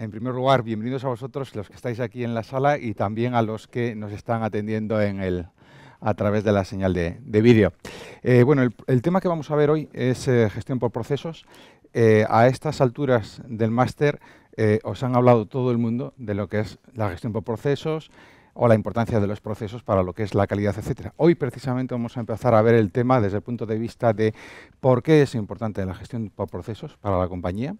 En primer lugar, bienvenidos a vosotros los que estáis aquí en la sala y también a los que nos están atendiendo en el, a través de la señal de, vídeo. Eh, bueno, el, tema que vamos a ver hoy es eh, gestión por procesos. Eh, a estas alturas del máster os han hablado todo el mundo de lo que es la gestión por procesos, o la importancia de los procesos para lo que es la calidad, etcétera. Hoy precisamente vamos a empezar a ver el tema desde el punto de vista de por qué es importante la gestión por procesos para la compañía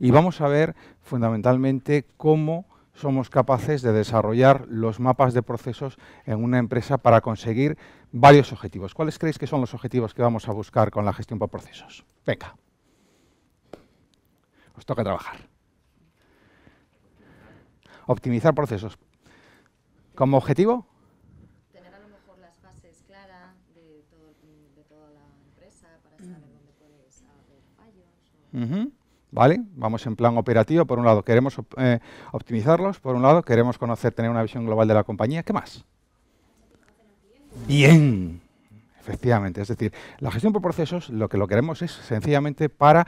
y vamos a ver fundamentalmente cómo somos capaces de desarrollar los mapas de procesos en una empresa para conseguir varios objetivos. ¿Cuáles creéis que son los objetivos que vamos a buscar con la gestión por procesos? Venga, os toca trabajar. Optimizar procesos. ¿Como objetivo? Tener a lo mejor las fases claras de, toda la empresa para saber dónde puedes haber fallos. O... ¿Vale? Vamos en plan operativo, por un lado queremos eh, optimizarlos, por un lado queremos conocer, tener una visión global de la compañía. ¿Qué más? Bien, efectivamente. Es decir, la gestión por procesos lo que lo queremos es sencillamente para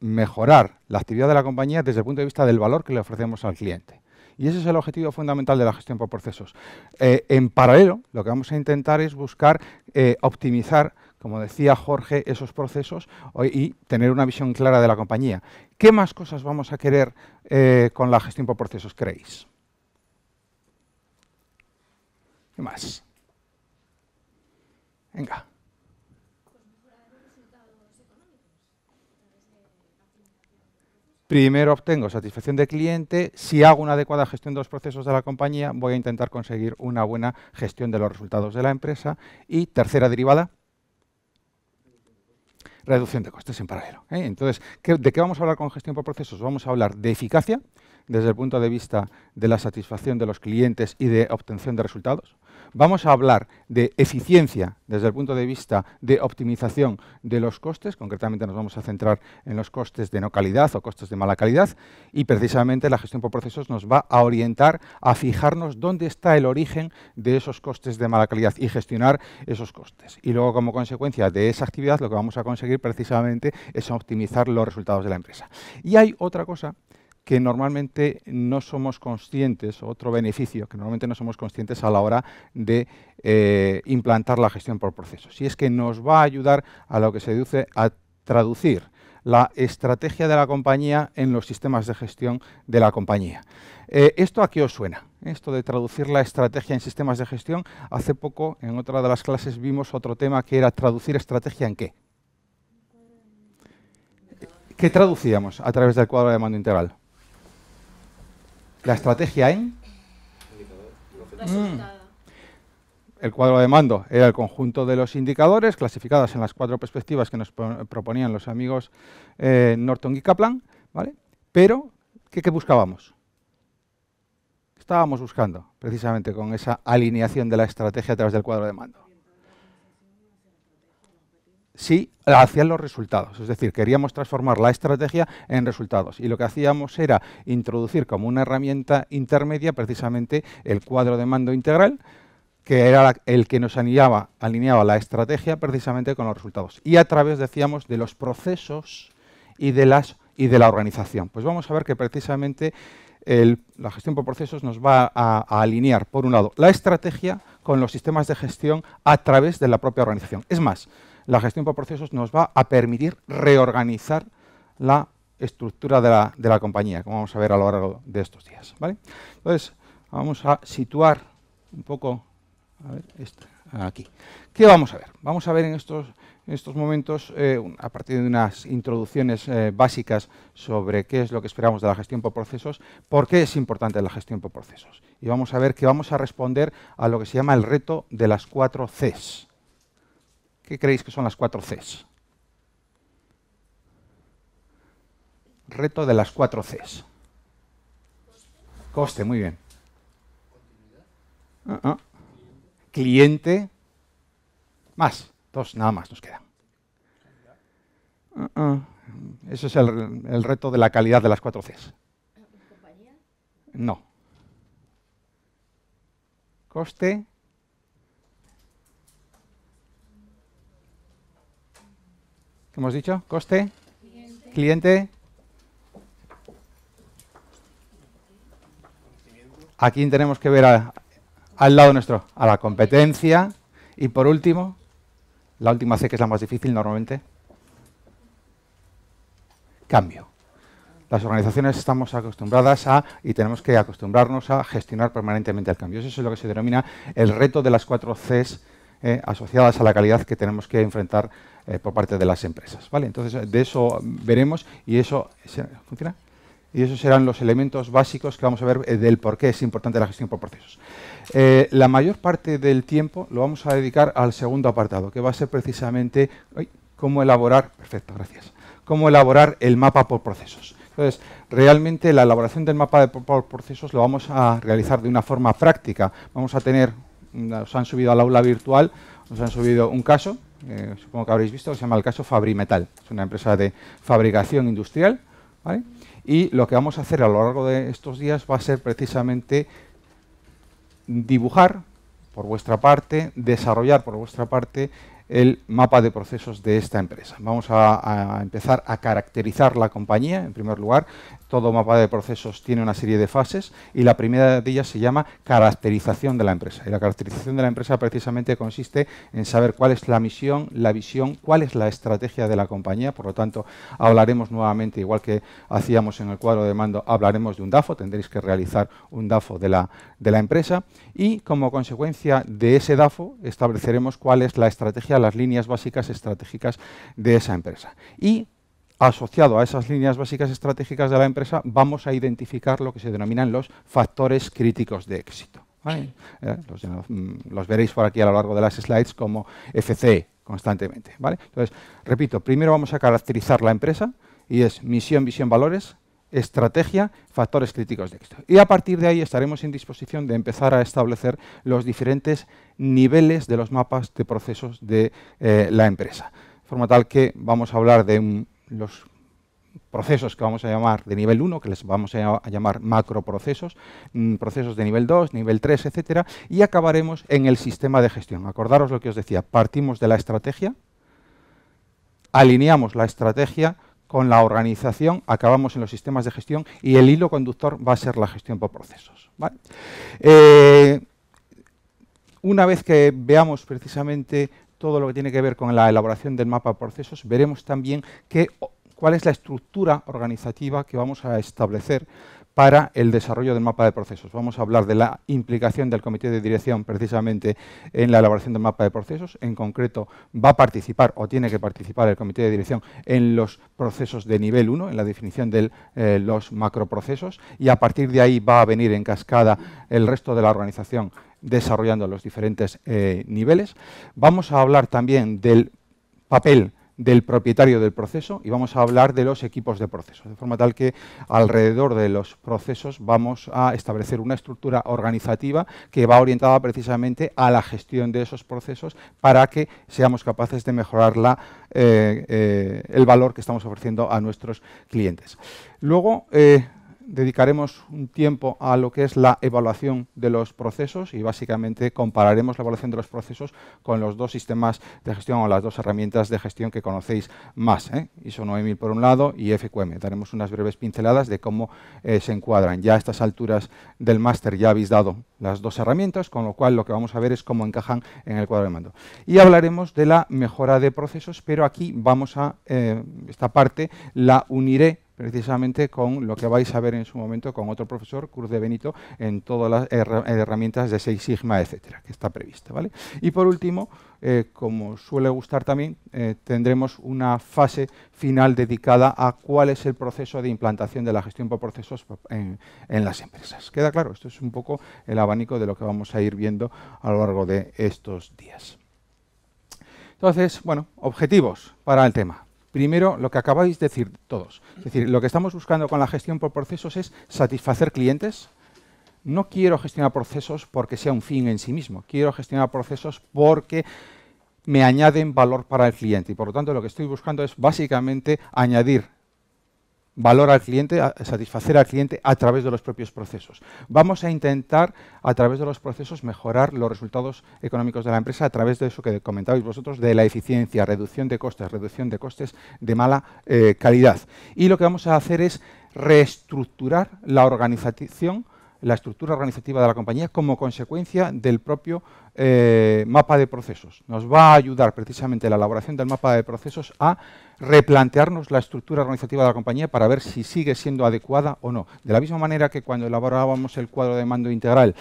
mejorar la actividad de la compañía desde el punto de vista del valor que le ofrecemos al cliente. Y ese es el objetivo fundamental de la gestión por procesos. Eh, en paralelo, lo que vamos a intentar es buscar eh, optimizar como decía Jorge, esos procesos y tener una visión clara de la compañía. ¿Qué más cosas vamos a querer eh, con la gestión por procesos, creéis? ¿Qué más? Venga. Primero obtengo satisfacción de cliente, si hago una adecuada gestión de los procesos de la compañía, voy a intentar conseguir una buena gestión de los resultados de la empresa. Y tercera derivada, reducción de costes en paralelo. ¿eh? Entonces, ¿de qué vamos a hablar con gestión por procesos? Vamos a hablar de eficacia desde el punto de vista de la satisfacción de los clientes y de obtención de resultados. Vamos a hablar de eficiencia desde el punto de vista de optimización de los costes, concretamente nos vamos a centrar en los costes de no calidad o costes de mala calidad y precisamente la gestión por procesos nos va a orientar a fijarnos dónde está el origen de esos costes de mala calidad y gestionar esos costes. Y luego como consecuencia de esa actividad lo que vamos a conseguir precisamente es optimizar los resultados de la empresa. Y hay otra cosa que normalmente no somos conscientes, otro beneficio que normalmente no somos conscientes a la hora de eh, implantar la gestión por proceso. Si es que nos va a ayudar a lo que se deduce a traducir la estrategia de la compañía en los sistemas de gestión de la compañía. Eh, ¿Esto a qué os suena? Esto de traducir la estrategia en sistemas de gestión. Hace poco, en otra de las clases, vimos otro tema que era traducir estrategia en qué. ¿Qué traducíamos a través del cuadro de mando integral? La estrategia en... Mm. El cuadro de mando era el conjunto de los indicadores clasificados en las cuatro perspectivas que nos proponían los amigos eh, Norton y Kaplan, ¿vale? Pero, ¿qué, ¿qué buscábamos? ¿Qué estábamos buscando precisamente con esa alineación de la estrategia a través del cuadro de mando? sí hacían los resultados. Es decir, queríamos transformar la estrategia en resultados. Y lo que hacíamos era introducir como una herramienta intermedia precisamente el cuadro de mando integral, que era el que nos alineaba, alineaba la estrategia precisamente con los resultados. Y a través, decíamos, de los procesos y de, las, y de la organización. Pues vamos a ver que precisamente la gestión por procesos nos va a alinear, por un lado, la estrategia con los sistemas de gestión a través de la propia organización. Es más, la gestión por procesos nos va a permitir reorganizar la estructura de la, compañía, como vamos a ver a lo largo de estos días. ¿vale? Entonces, vamos a situar un poco este, aquí. ¿Qué vamos a ver? Vamos a ver en estos, estos momentos, eh, a partir de unas introducciones eh, básicas sobre qué es lo que esperamos de la gestión por procesos, por qué es importante la gestión por procesos. Y vamos a ver que vamos a responder a lo que se llama el reto de las cuatro Cs. ¿Qué creéis que son las cuatro Cs? Reto de las cuatro Cs. Coste, muy bien. Ah, ah. Cliente. Más, dos, nada más nos quedan. Ah, Ese es el, reto de la calidad de las cuatro Cs. ¿Compañía? No. Coste, ¿Qué hemos dicho? Coste, cliente, Aquí tenemos que ver al lado nuestro, a la competencia y por último, la última C que es la más difícil normalmente, cambio. Las organizaciones estamos acostumbradas a y tenemos que acostumbrarnos a gestionar permanentemente el cambio. Eso es lo que se denomina el reto de las cuatro Cs eh, asociadas a la calidad que tenemos que enfrentar eh, por parte de las empresas. ¿vale? Entonces, de eso veremos y eso, ¿funciona? y esos serán los elementos básicos que vamos a ver eh, del por qué es importante la gestión por procesos. la mayor parte del tiempo lo vamos a dedicar al segundo apartado, que va a ser precisamente cómo elaborar, perfecto, gracias, cómo elaborar el mapa por procesos. Entonces, realmente la elaboración del mapa de, por procesos lo vamos a realizar de una forma práctica. Vamos a tener nos han subido al aula virtual, nos han subido un caso, eh, supongo que habréis visto, que se llama el caso Fabrimetal. Es una empresa de fabricación industrial. Y lo que vamos a hacer a lo largo de estos días va a ser precisamente dibujar por vuestra parte, desarrollar por vuestra parte el mapa de procesos de esta empresa. Vamos a, empezar a caracterizar la compañía, en primer lugar. Todo mapa de procesos tiene una serie de fases y la primera de ellas se llama caracterización de la empresa. Y la caracterización de la empresa precisamente consiste en saber cuál es la misión, la visión, cuál es la estrategia de la compañía. Por lo tanto, hablaremos nuevamente, igual que hacíamos en el cuadro de mando, hablaremos de un DAFO, tendréis que realizar un DAFO de la, de la empresa y como consecuencia de ese DAFO estableceremos cuál es la estrategia las líneas básicas estratégicas de esa empresa. Y asociado a esas líneas básicas estratégicas de la empresa, vamos a identificar lo que se denominan los factores críticos de éxito. Eh, mm, los, veréis por aquí a lo largo de las slides como FCE constantemente. ¿vale? Entonces, repito, primero vamos a caracterizar la empresa y es misión, visión, valores, estrategia, factores críticos de éxito. Y a partir de ahí estaremos en disposición de empezar a establecer los diferentes niveles de los mapas de procesos de eh, la empresa. De forma tal que vamos a hablar de los procesos que vamos a llamar de nivel 1, que les vamos a llamar macroprocesos, mm, procesos de nivel 2, nivel 3, etcétera, y acabaremos en el sistema de gestión. Acordaros lo que os decía, partimos de la estrategia, alineamos la estrategia con la organización, acabamos en los sistemas de gestión y el hilo conductor va a ser la gestión por procesos. Eh, una vez que veamos precisamente todo lo que tiene que ver con la elaboración del mapa de procesos, veremos también cuál es la estructura organizativa que vamos a establecer para el desarrollo del mapa de procesos. Vamos a hablar de la implicación del comité de dirección precisamente en la elaboración del mapa de procesos. En concreto, va a participar o tiene que participar el comité de dirección en los procesos de nivel 1, en la definición de eh, los macroprocesos, y a partir de ahí va a venir en cascada el resto de la organización desarrollando los diferentes eh, niveles. Vamos a hablar también del papel del propietario del proceso y vamos a hablar de los equipos de procesos, de forma tal que alrededor de los procesos vamos a establecer una estructura organizativa que va orientada precisamente a la gestión de esos procesos para que seamos capaces de mejorar eh, eh, el valor que estamos ofreciendo a nuestros clientes. Luego, eh, dedicaremos un tiempo a lo que es la evaluación de los procesos y básicamente compararemos la evaluación de los procesos con los dos sistemas de gestión o las dos herramientas de gestión que conocéis más, ¿eh? ISO 9000 por un lado y FQM. Daremos unas breves pinceladas de cómo eh, se encuadran. Ya a estas alturas del máster ya habéis dado las dos herramientas, con lo cual lo que vamos a ver es cómo encajan en el cuadro de mando. Y hablaremos de la mejora de procesos, pero aquí vamos a, eh, esta parte la uniré precisamente con lo que vais a ver en su momento con otro profesor, Cruz de Benito, en todas las herramientas de 6 sigma, etcétera, que está prevista. ¿vale? Y por último, eh, como suele gustar también, eh, tendremos una fase final dedicada a cuál es el proceso de implantación de la gestión por procesos en, en las empresas. ¿Queda claro? Esto es un poco el abanico de lo que vamos a ir viendo a lo largo de estos días. Entonces, bueno, objetivos para el tema. Primero, lo que acabáis de decir todos. Es decir, lo que estamos buscando con la gestión por procesos es satisfacer clientes. No quiero gestionar procesos porque sea un fin en sí mismo. Quiero gestionar procesos porque me añaden valor para el cliente. Y por lo tanto, lo que estoy buscando es básicamente añadir valor al cliente, satisfacer al cliente a través de los propios procesos. Vamos a intentar a través de los procesos mejorar los resultados económicos de la empresa a través de eso que comentabais vosotros, de la eficiencia, reducción de costes, reducción de costes de mala eh, calidad. Y lo que vamos a hacer es reestructurar la organización la estructura organizativa de la compañía como consecuencia del propio eh, mapa de procesos. Nos va a ayudar precisamente la elaboración del mapa de procesos a replantearnos la estructura organizativa de la compañía para ver si sigue siendo adecuada o no. De la misma manera que cuando elaborábamos el cuadro de mando integral,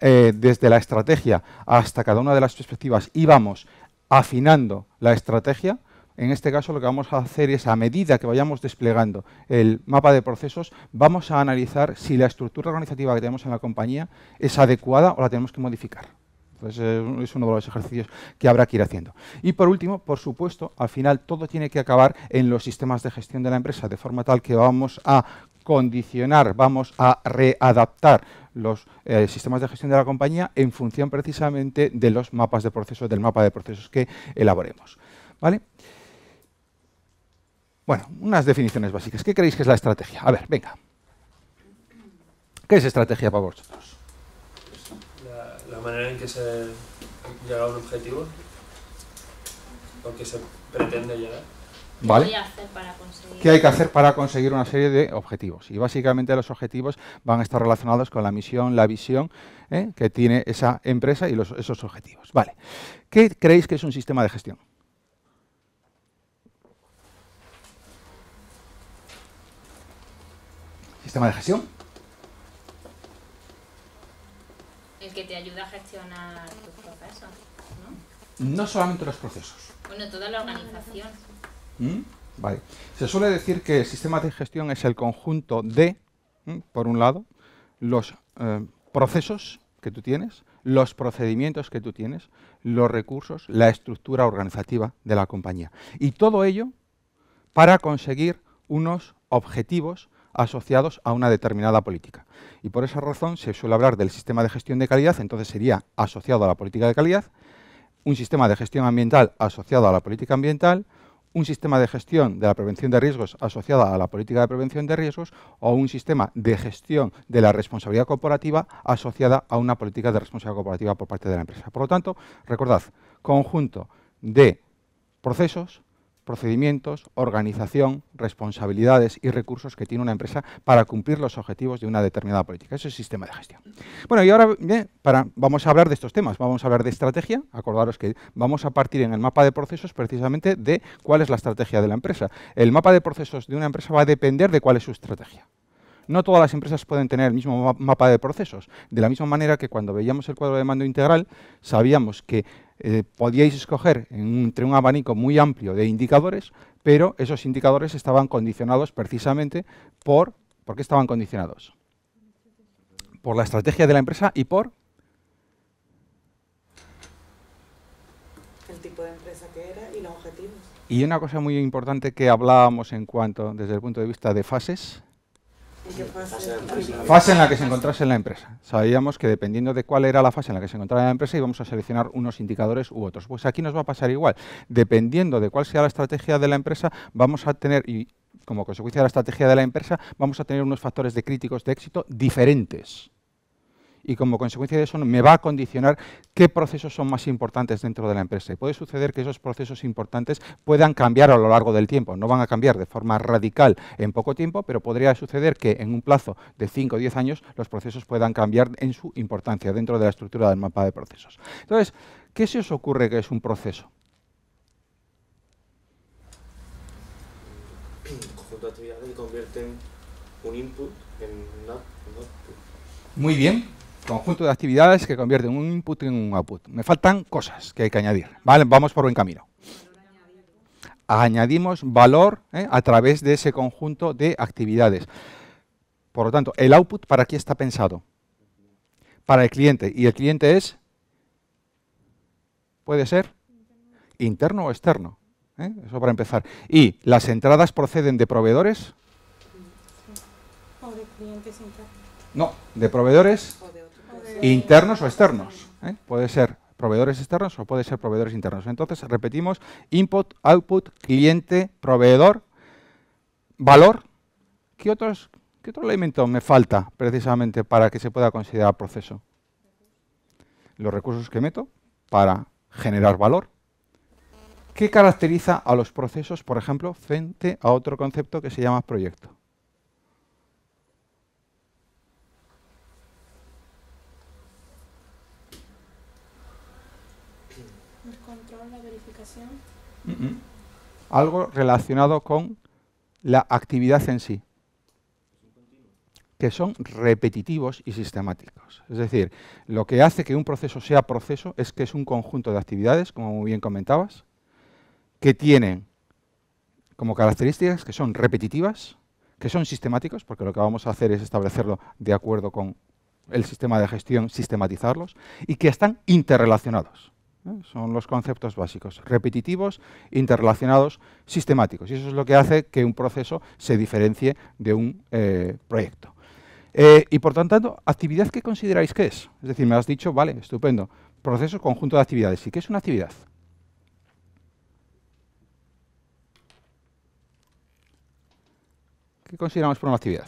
eh, desde la estrategia hasta cada una de las perspectivas íbamos afinando la estrategia, en este caso lo que vamos a hacer es, a medida que vayamos desplegando el mapa de procesos, vamos a analizar si la estructura organizativa que tenemos en la compañía es adecuada o la tenemos que modificar. Entonces eh, es uno de los ejercicios que habrá que ir haciendo. Y por último, por supuesto, al final todo tiene que acabar en los sistemas de gestión de la empresa, de forma tal que vamos a condicionar, vamos a readaptar los eh, sistemas de gestión de la compañía en función precisamente de los mapas de procesos, del mapa de procesos que elaboremos. ¿Vale? Bueno, unas definiciones básicas. ¿Qué creéis que es la estrategia? A ver, venga. ¿Qué es estrategia para vosotros? La, manera en que se llega a un objetivo o que se pretende llegar. ¿Qué, hay que hacer para conseguir una serie de objetivos? Y básicamente los objetivos van a estar relacionados con la misión, la visión eh, que tiene esa empresa y esos objetivos. Vale. ¿Qué creéis que es un sistema de gestión? Sistema de gestión. El que te ayuda a gestionar tus procesos, ¿no? No solamente los procesos. Bueno, toda la organización. ¿Mm? Vale. Se suele decir que el sistema de gestión es el conjunto de, ¿eh? por un lado, los eh, procesos que tú tienes, los procedimientos que tú tienes, los recursos, la estructura organizativa de la compañía. Y todo ello para conseguir unos objetivos asociados a una determinada política. Y por esa razón se suele hablar del sistema de gestión de calidad, entonces sería asociado a la política de calidad, un sistema de gestión ambiental asociado a la política ambiental, un sistema de gestión de la prevención de riesgos asociado a la política de prevención de riesgos o un sistema de gestión de la responsabilidad corporativa asociada a una política de responsabilidad corporativa por parte de la empresa. Por lo tanto, recordad, conjunto de procesos, procedimientos, organización, responsabilidades y recursos que tiene una empresa para cumplir los objetivos de una determinada política. Eso es sistema de gestión. Bueno, y ahora vamos a hablar de estos temas. Vamos a hablar de estrategia. Acordaros que vamos a partir en el mapa de procesos precisamente de cuál es la estrategia de la empresa. El mapa de procesos de una empresa va a depender de cuál es su estrategia no todas las empresas pueden tener el mismo mapa de procesos. De la misma manera que cuando veíamos el cuadro de mando integral, sabíamos que eh, podíais escoger entre un abanico muy amplio de indicadores, pero esos indicadores estaban condicionados precisamente por... ¿Por qué estaban condicionados? Por la estrategia de la empresa y por... El tipo de empresa que era y los objetivos. Y una cosa muy importante que hablábamos en cuanto, desde el punto de vista de fases, Fase en la que se encontrase en la empresa. Sabíamos que dependiendo de cuál era la fase en la que se encontraba la empresa íbamos a seleccionar unos indicadores u otros. Pues aquí nos va a pasar igual. Dependiendo de cuál sea la estrategia de la empresa, vamos a tener, y como consecuencia de la estrategia de la empresa, vamos a tener unos factores de críticos de éxito diferentes y como consecuencia de eso me va a condicionar qué procesos son más importantes dentro de la empresa. Y puede suceder que esos procesos importantes puedan cambiar a lo largo del tiempo. No van a cambiar de forma radical en poco tiempo, pero podría suceder que en un plazo de 5 o 10 años los procesos puedan cambiar en su importancia dentro de la estructura del mapa de procesos. Entonces, ¿qué se os ocurre que es un proceso? Conjunto de actividades que convierten un input en un output. Muy bien, conjunto de actividades que convierten un input en un output. Me faltan cosas que hay que añadir. Vale, vamos por buen camino. Añadimos valor ¿eh? a través de ese conjunto de actividades. Por lo tanto, el output para qué está pensado. Para el cliente. Y el cliente es, puede ser, interno o externo. ¿Eh? Eso para empezar. Y las entradas proceden de proveedores. O de clientes internos. No, de proveedores internos o externos. ¿eh? Puede ser proveedores externos o puede ser proveedores internos. Entonces, repetimos, input, output, cliente, proveedor, valor. ¿Qué, otros, qué otro elemento me falta precisamente para que se pueda considerar proceso? Los recursos que meto para generar valor. ¿Qué caracteriza a los procesos, por ejemplo, frente a otro concepto que se llama proyecto? Algo relacionado con la actividad en sí, que son repetitivos y sistemáticos. Es decir, lo que hace que un proceso sea proceso es que es un conjunto de actividades, como muy bien comentabas, que tienen como características que son repetitivas, que son sistemáticos, porque lo que vamos a hacer es establecerlo de acuerdo con el sistema de gestión, sistematizarlos, y que están interrelacionados. Son los conceptos básicos, repetitivos, interrelacionados, sistemáticos. Y eso es lo que hace que un proceso se diferencie de un eh, proyecto. Eh, y por tanto, actividad ¿qué consideráis que es. Es decir, me has dicho, vale, estupendo, proceso conjunto de actividades. ¿Y qué es una actividad? ¿Qué consideramos por una actividad?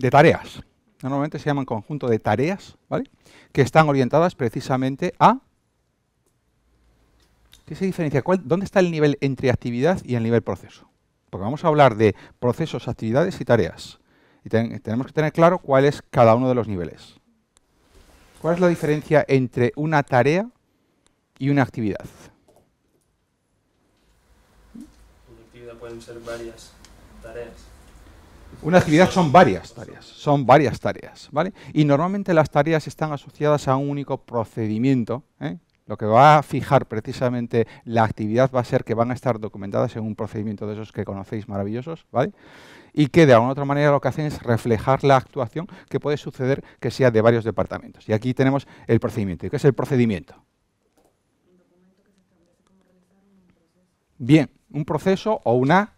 de tareas. Normalmente se llaman conjunto de tareas, ¿vale? Que están orientadas precisamente a... ¿Qué se diferencia? ¿Dónde está el nivel entre actividad y el nivel proceso? Porque vamos a hablar de procesos, actividades y tareas. Y tenemos que tener claro cuál es cada uno de los niveles. ¿Cuál es la diferencia entre una tarea y una actividad? Una actividad pueden ser varias tareas. Una actividad son varias tareas, son varias tareas, ¿vale? Y normalmente las tareas están asociadas a un único procedimiento. ¿eh? Lo que va a fijar precisamente la actividad va a ser que van a estar documentadas en un procedimiento de esos que conocéis maravillosos, ¿vale? Y que de alguna otra manera lo que hacen es reflejar la actuación que puede suceder que sea de varios departamentos. Y aquí tenemos el procedimiento. ¿Y qué es el procedimiento? Bien, un proceso o una,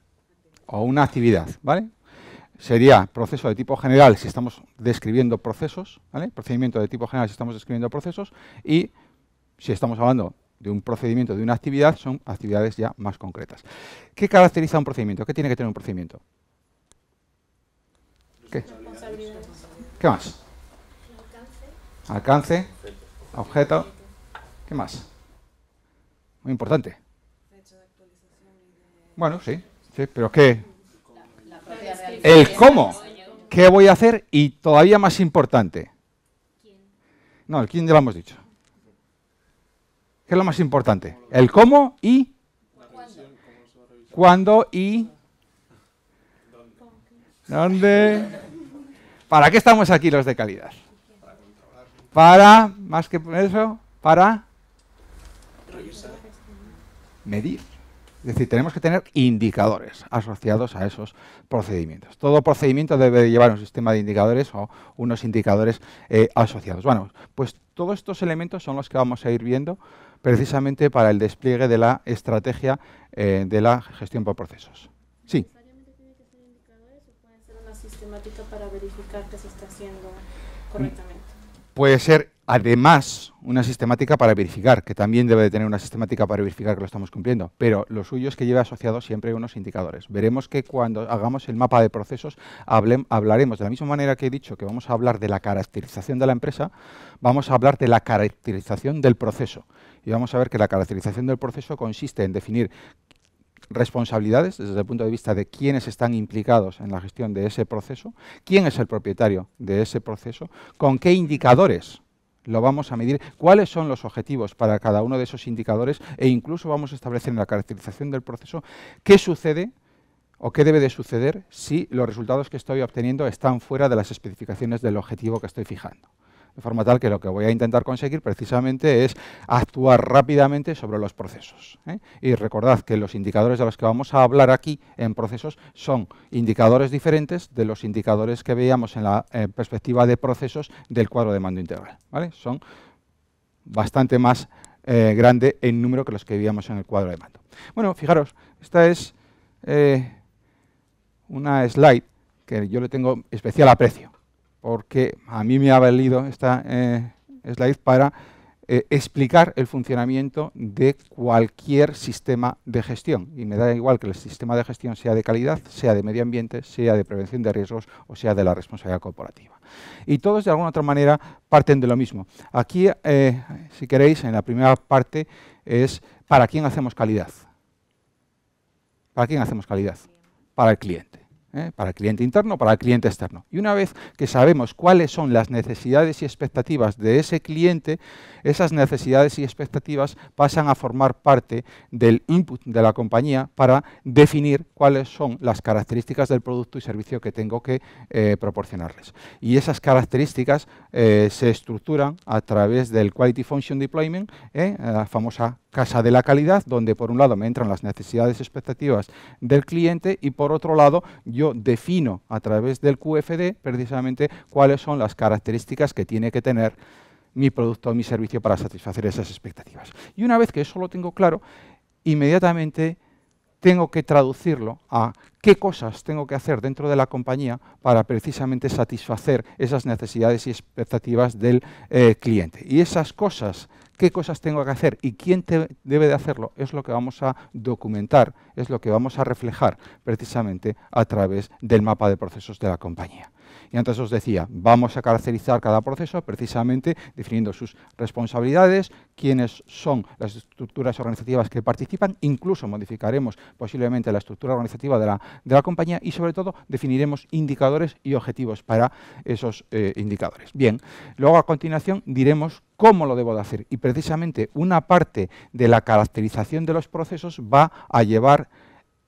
o una actividad, ¿vale? sería proceso de tipo general si estamos describiendo procesos, ¿vale? procedimiento de tipo general si estamos describiendo procesos, y si estamos hablando de un procedimiento, de una actividad, son actividades ya más concretas. ¿Qué caracteriza un procedimiento? ¿Qué tiene que tener un procedimiento? ¿Qué? ¿Qué más? Alcance. Objeto. ¿Qué más? Muy importante. Bueno, sí, sí pero ¿qué? El cómo. ¿Qué voy a hacer? Y todavía más importante. No, el quién ya lo hemos dicho. ¿Qué es lo más importante? El cómo y cuándo y dónde. ¿Para qué estamos aquí los de calidad? Para, más que eso, para medir. Es decir, tenemos que tener indicadores asociados a esos procedimientos. Todo procedimiento debe llevar un sistema de indicadores o unos indicadores eh, asociados. Bueno, pues todos estos elementos son los que vamos a ir viendo precisamente para el despliegue de la estrategia eh, de la gestión por procesos. Sí. indicadores o puede ser una sistemática para verificar que se está haciendo correctamente? Puede ser además una sistemática para verificar, que también debe de tener una sistemática para verificar que lo estamos cumpliendo, pero lo suyo es que lleve asociado siempre unos indicadores. Veremos que cuando hagamos el mapa de procesos hablaremos de la misma manera que he dicho que vamos a hablar de la caracterización de la empresa, vamos a hablar de la caracterización del proceso. Y vamos a ver que la caracterización del proceso consiste en definir responsabilidades desde el punto de vista de quiénes están implicados en la gestión de ese proceso, quién es el propietario de ese proceso, con qué indicadores lo vamos a medir, cuáles son los objetivos para cada uno de esos indicadores e incluso vamos a establecer en la caracterización del proceso qué sucede o qué debe de suceder si los resultados que estoy obteniendo están fuera de las especificaciones del objetivo que estoy fijando. De forma tal que lo que voy a intentar conseguir precisamente es actuar rápidamente sobre los procesos. ¿eh? Y recordad que los indicadores de los que vamos a hablar aquí en procesos son indicadores diferentes de los indicadores que veíamos en la eh, perspectiva de procesos del cuadro de mando integral. Son bastante más grandes eh, grande en número que los que veíamos en el cuadro de mando. Bueno, fijaros, esta es una slide que yo le tengo especial aprecio porque a mí me ha valido esta eh, slide para eh, explicar el funcionamiento de cualquier sistema de gestión. Y me da igual que el sistema de gestión sea de calidad, sea de medio ambiente, sea de prevención de riesgos o sea de la responsabilidad corporativa. Y todos de alguna otra manera parten de lo mismo. Aquí, eh, si queréis, en la primera parte es ¿para quién hacemos calidad? ¿Para quién hacemos calidad? Para el cliente. ¿eh? para el cliente interno, para el cliente externo. Y una vez que sabemos cuáles son las necesidades y expectativas de ese cliente, esas necesidades y expectativas pasan a formar parte del input de la compañía para definir cuáles son las características del producto y servicio que tengo que eh, proporcionarles. Y esas características eh, se estructuran a través del Quality Function Deployment, la famosa casa de la calidad, donde por un lado me entran las necesidades y expectativas del cliente y por otro lado yo defino a través del QFD precisamente cuáles son las características que tiene que tener mi producto o mi servicio para satisfacer esas expectativas. Y una vez que eso lo tengo claro, inmediatamente tengo que traducirlo a qué cosas tengo que hacer dentro de la compañía para precisamente satisfacer esas necesidades y expectativas del eh, cliente. Y esas cosas qué cosas tengo que hacer y quién debe de hacerlo, es lo que vamos a documentar, es lo que vamos a reflejar precisamente a través del mapa de procesos de la compañía. Y antes os decía, vamos a caracterizar cada proceso precisamente definiendo sus responsabilidades, quiénes son las estructuras organizativas que participan, incluso modificaremos posiblemente la estructura organizativa de la, compañía y sobre todo definiremos indicadores y objetivos para esos eh, indicadores. Bien, luego a continuación diremos cómo lo debo de hacer. Y precisamente una parte de la caracterización de los procesos va a llevar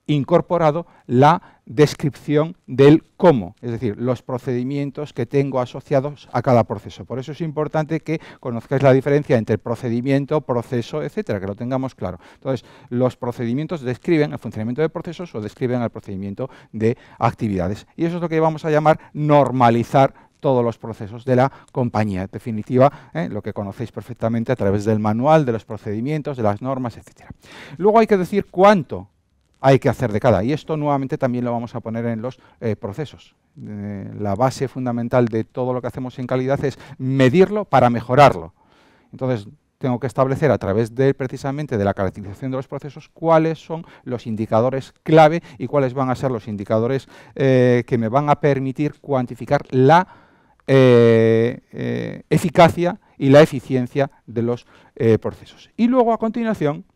incorporado la descripción del cómo, es decir, los procedimientos que tengo asociados a cada proceso. Por eso es importante que conozcáis la diferencia entre procedimiento, proceso, etcétera, que lo tengamos claro. Entonces, los procedimientos describen el funcionamiento de procesos o describen el procedimiento de actividades. Y eso es lo que vamos a llamar normalizar todos los procesos de la compañía. En definitiva, ¿eh? lo que conocéis perfectamente a través del manual, de los procedimientos, de las normas, etc. Luego hay que decir cuánto hay que hacer de cada. Y esto nuevamente también lo vamos a poner en los eh, procesos. Eh, la base fundamental de todo lo que hacemos en calidad es medirlo para mejorarlo. Entonces, tengo que establecer a través de precisamente de la caracterización de los procesos cuáles son los indicadores clave y cuáles van a ser los indicadores que me van a permitir cuantificar la eh, eh, eficacia y la eficiencia de los eh, procesos. Y luego a continuación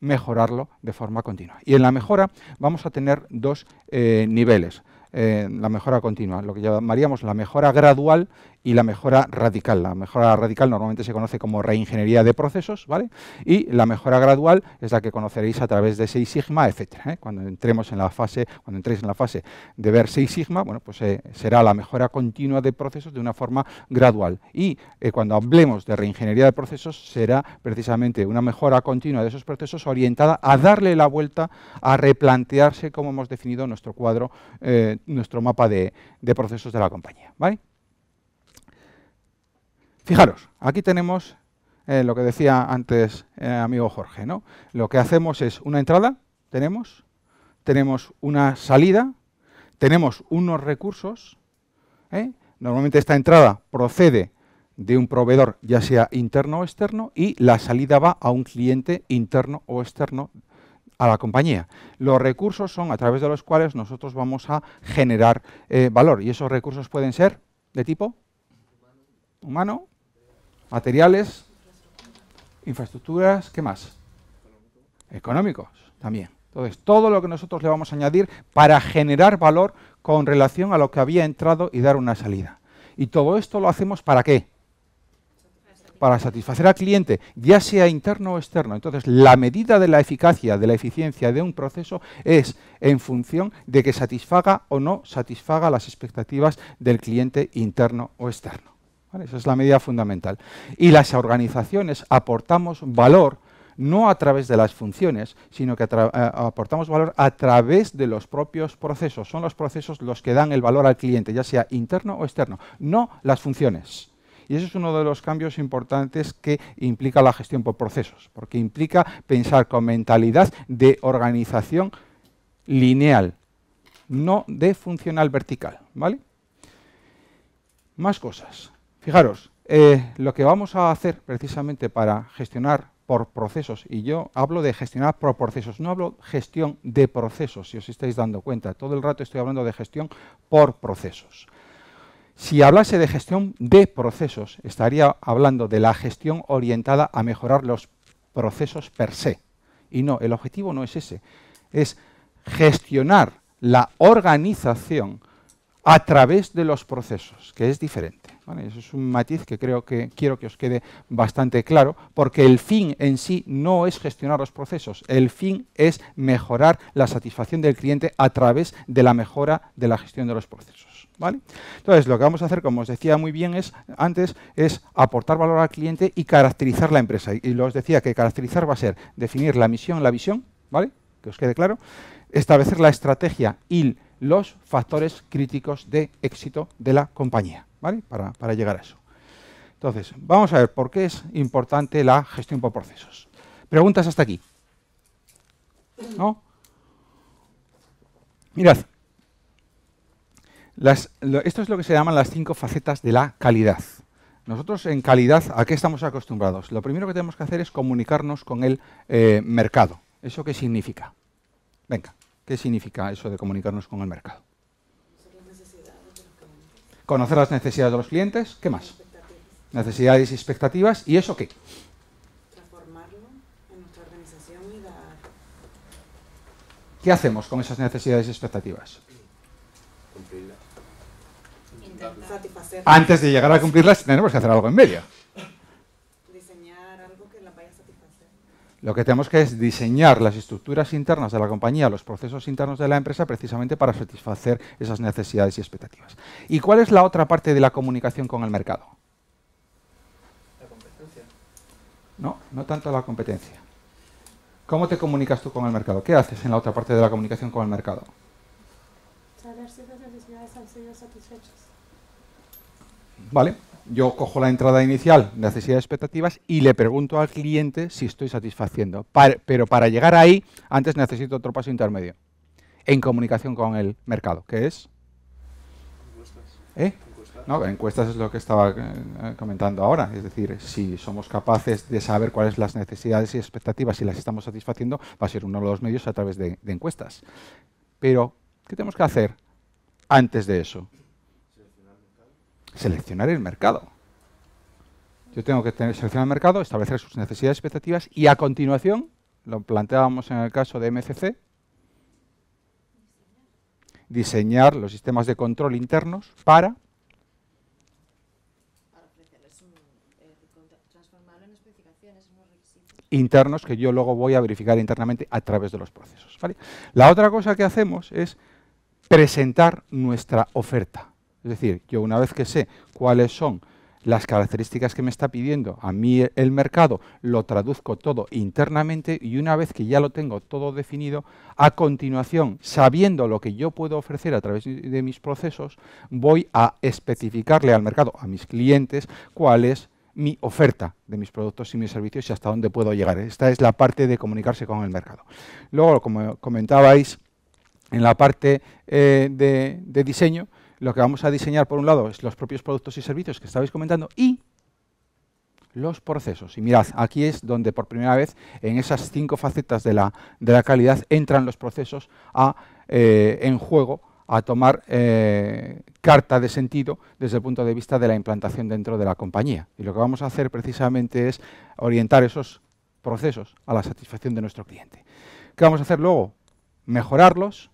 mejorarlo de forma continua. Y en la mejora vamos a tener dos niveles. la mejora continua, lo que llamaríamos la mejora gradual y la mejora radical. La mejora radical normalmente se conoce como reingeniería de procesos, ¿vale? Y la mejora gradual es la que conoceréis a través de 6 sigma, etcétera. ¿eh? Cuando entremos en la fase, cuando entréis en la fase de ver 6 sigma, bueno, pues eh, será la mejora continua de procesos de una forma gradual. Y eh, cuando hablemos de reingeniería de procesos, será precisamente una mejora continua de esos procesos orientada a darle la vuelta, a replantearse cómo hemos definido nuestro cuadro, nuestro mapa de, de procesos de la compañía, ¿vale? Fijaros, aquí tenemos eh, lo que decía antes eh, amigo Jorge. ¿no? Lo que hacemos es una entrada, tenemos, tenemos una salida, tenemos unos recursos. ¿eh? Normalmente esta entrada procede de un proveedor, ya sea interno o externo, y la salida va a un cliente interno o externo a la compañía. Los recursos son a través de los cuales nosotros vamos a generar valor y esos recursos pueden ser de tipo humano, materiales, infraestructuras, ¿qué más? Económicos también. Entonces, todo lo que nosotros le vamos a añadir para generar valor con relación a lo que había entrado y dar una salida. Y todo esto lo hacemos para qué? Para satisfacer al cliente, ya sea interno o externo. Entonces, la medida de la eficacia, de la eficiencia de un proceso es en función de que satisfaga o no satisfaga las expectativas del cliente interno o externo. Esa es la medida fundamental. Y las organizaciones aportamos valor no a través de las funciones, sino que eh, aportamos valor a través de los propios procesos. Son los procesos los que dan el valor al cliente, ya sea interno o externo, no las funciones. Y ese es uno de los cambios importantes que implica la gestión por procesos, porque implica pensar con mentalidad de organización lineal, no de funcional vertical. Más cosas. Fijaros, eh, lo que vamos a hacer precisamente para gestionar por procesos, y yo hablo de gestionar por procesos, no hablo gestión de procesos, si os estáis dando cuenta, todo el rato estoy hablando de gestión por procesos. Si hablase de gestión de procesos, estaría hablando de la gestión orientada a mejorar los procesos per se. Y no, el objetivo no es ese, es gestionar la organización a través de los procesos, que es diferente eso es un matiz que creo que quiero que os quede bastante claro, porque el fin en sí no es gestionar los procesos, el fin es mejorar la satisfacción del cliente a través de la mejora de la gestión de los procesos. ¿vale? Entonces, lo que vamos a hacer, como os decía muy bien es, antes, es aportar valor al cliente y caracterizar la empresa. Y, y os decía que caracterizar va a ser definir la misión, la visión, ¿vale? que os quede claro, establecer la estrategia y los factores críticos de éxito de la compañía. ¿vale? Para, llegar a eso. Entonces, vamos a ver por qué es importante la gestión por procesos. Preguntas hasta aquí. ¿No? Mirad, esto es lo que se llaman las cinco facetas de la calidad. Nosotros en calidad, ¿a qué estamos acostumbrados? Lo primero que tenemos que hacer es comunicarnos con el eh, mercado. ¿Eso qué significa? Venga, ¿qué significa eso de comunicarnos con el mercado? conocer las necesidades de los clientes, ¿qué más? Necesidades y expectativas, ¿y eso qué? ¿Qué hacemos con esas necesidades y expectativas? Antes de llegar a cumplirlas tenemos que hacer algo en medio. Lo que tenemos que es diseñar las estructuras internas de la compañía, los procesos internos de la empresa, precisamente para satisfacer esas necesidades y expectativas. ¿Y cuál es la otra parte de la comunicación con el mercado? La competencia. No, no tanto la competencia. ¿Cómo te comunicas tú con el mercado? ¿Qué haces en la otra parte de la comunicación con el mercado? Saber si necesidades han sido satisfechas. Vale yo cojo la entrada inicial, necesidades expectativas, y le pregunto al cliente si estoy satisfaciendo. pero para llegar ahí, antes necesito otro paso intermedio, en comunicación con el mercado, ¿Qué es... Encuestas. ¿Eh? No, encuestas es lo que estaba eh, comentando ahora, es decir, si somos capaces de saber cuáles las necesidades y expectativas y las estamos satisfaciendo, va a ser uno de los medios a través de encuestas. Pero, ¿qué tenemos que hacer antes de eso? seleccionar el mercado. Yo tengo que seleccionar el mercado, establecer sus necesidades y expectativas y a continuación, lo planteábamos en el caso de MCC, diseñar los sistemas de control internos para... internos que yo luego voy a verificar internamente a través de los procesos. La otra cosa que hacemos es presentar nuestra oferta. Es decir, yo una vez que sé cuáles son las características que me está pidiendo a mí el mercado, lo traduzco todo internamente y una vez que ya lo tengo todo definido, a continuación, sabiendo lo que yo puedo ofrecer a través de mis procesos, voy a especificarle al mercado, a mis clientes, cuál es mi oferta de mis productos y mis servicios y hasta dónde puedo llegar. Esta es la parte de comunicarse con el mercado. Luego, como comentabais, en la parte eh, de diseño, lo que vamos a diseñar, por un lado, es los propios productos y servicios que estabais comentando y los procesos. Y mirad, aquí es donde por primera vez en esas cinco facetas de la, calidad entran los procesos eh, en juego a tomar eh, carta de sentido desde el punto de vista de la implantación dentro de la compañía. Y lo que vamos a hacer precisamente es orientar esos procesos a la satisfacción de nuestro cliente. ¿Qué vamos a hacer luego? Mejorarlos,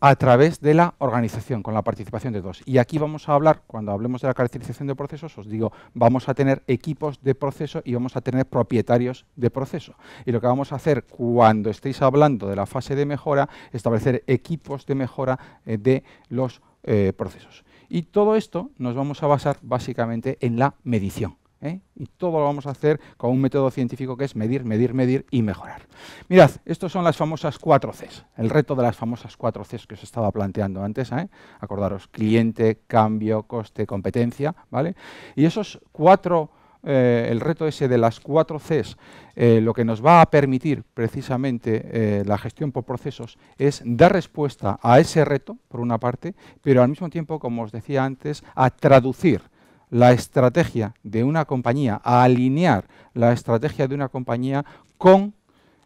a través de la organización, con la participación de dos. Y aquí vamos a hablar, cuando hablemos de la caracterización de procesos, os digo, vamos a tener equipos de proceso y vamos a tener propietarios de proceso. Y lo que vamos a hacer cuando estéis hablando de la fase de mejora, establecer equipos de mejora eh, de los eh, procesos. Y todo esto nos vamos a basar básicamente en la medición. ¿eh? y todo lo vamos a hacer con un método científico que es medir, medir, medir y mejorar. Mirad, estos son las famosas cuatro Cs, el reto de las famosas cuatro Cs que os estaba planteando antes, ¿eh? acordaros, cliente, cambio, coste, competencia, ¿vale? Y esos cuatro, eh, el reto ese de las cuatro Cs, lo que nos va a permitir precisamente la gestión por procesos es dar respuesta a ese reto, por una parte, pero al mismo tiempo, como os decía antes, a traducir la estrategia de una compañía, a alinear la estrategia de una compañía con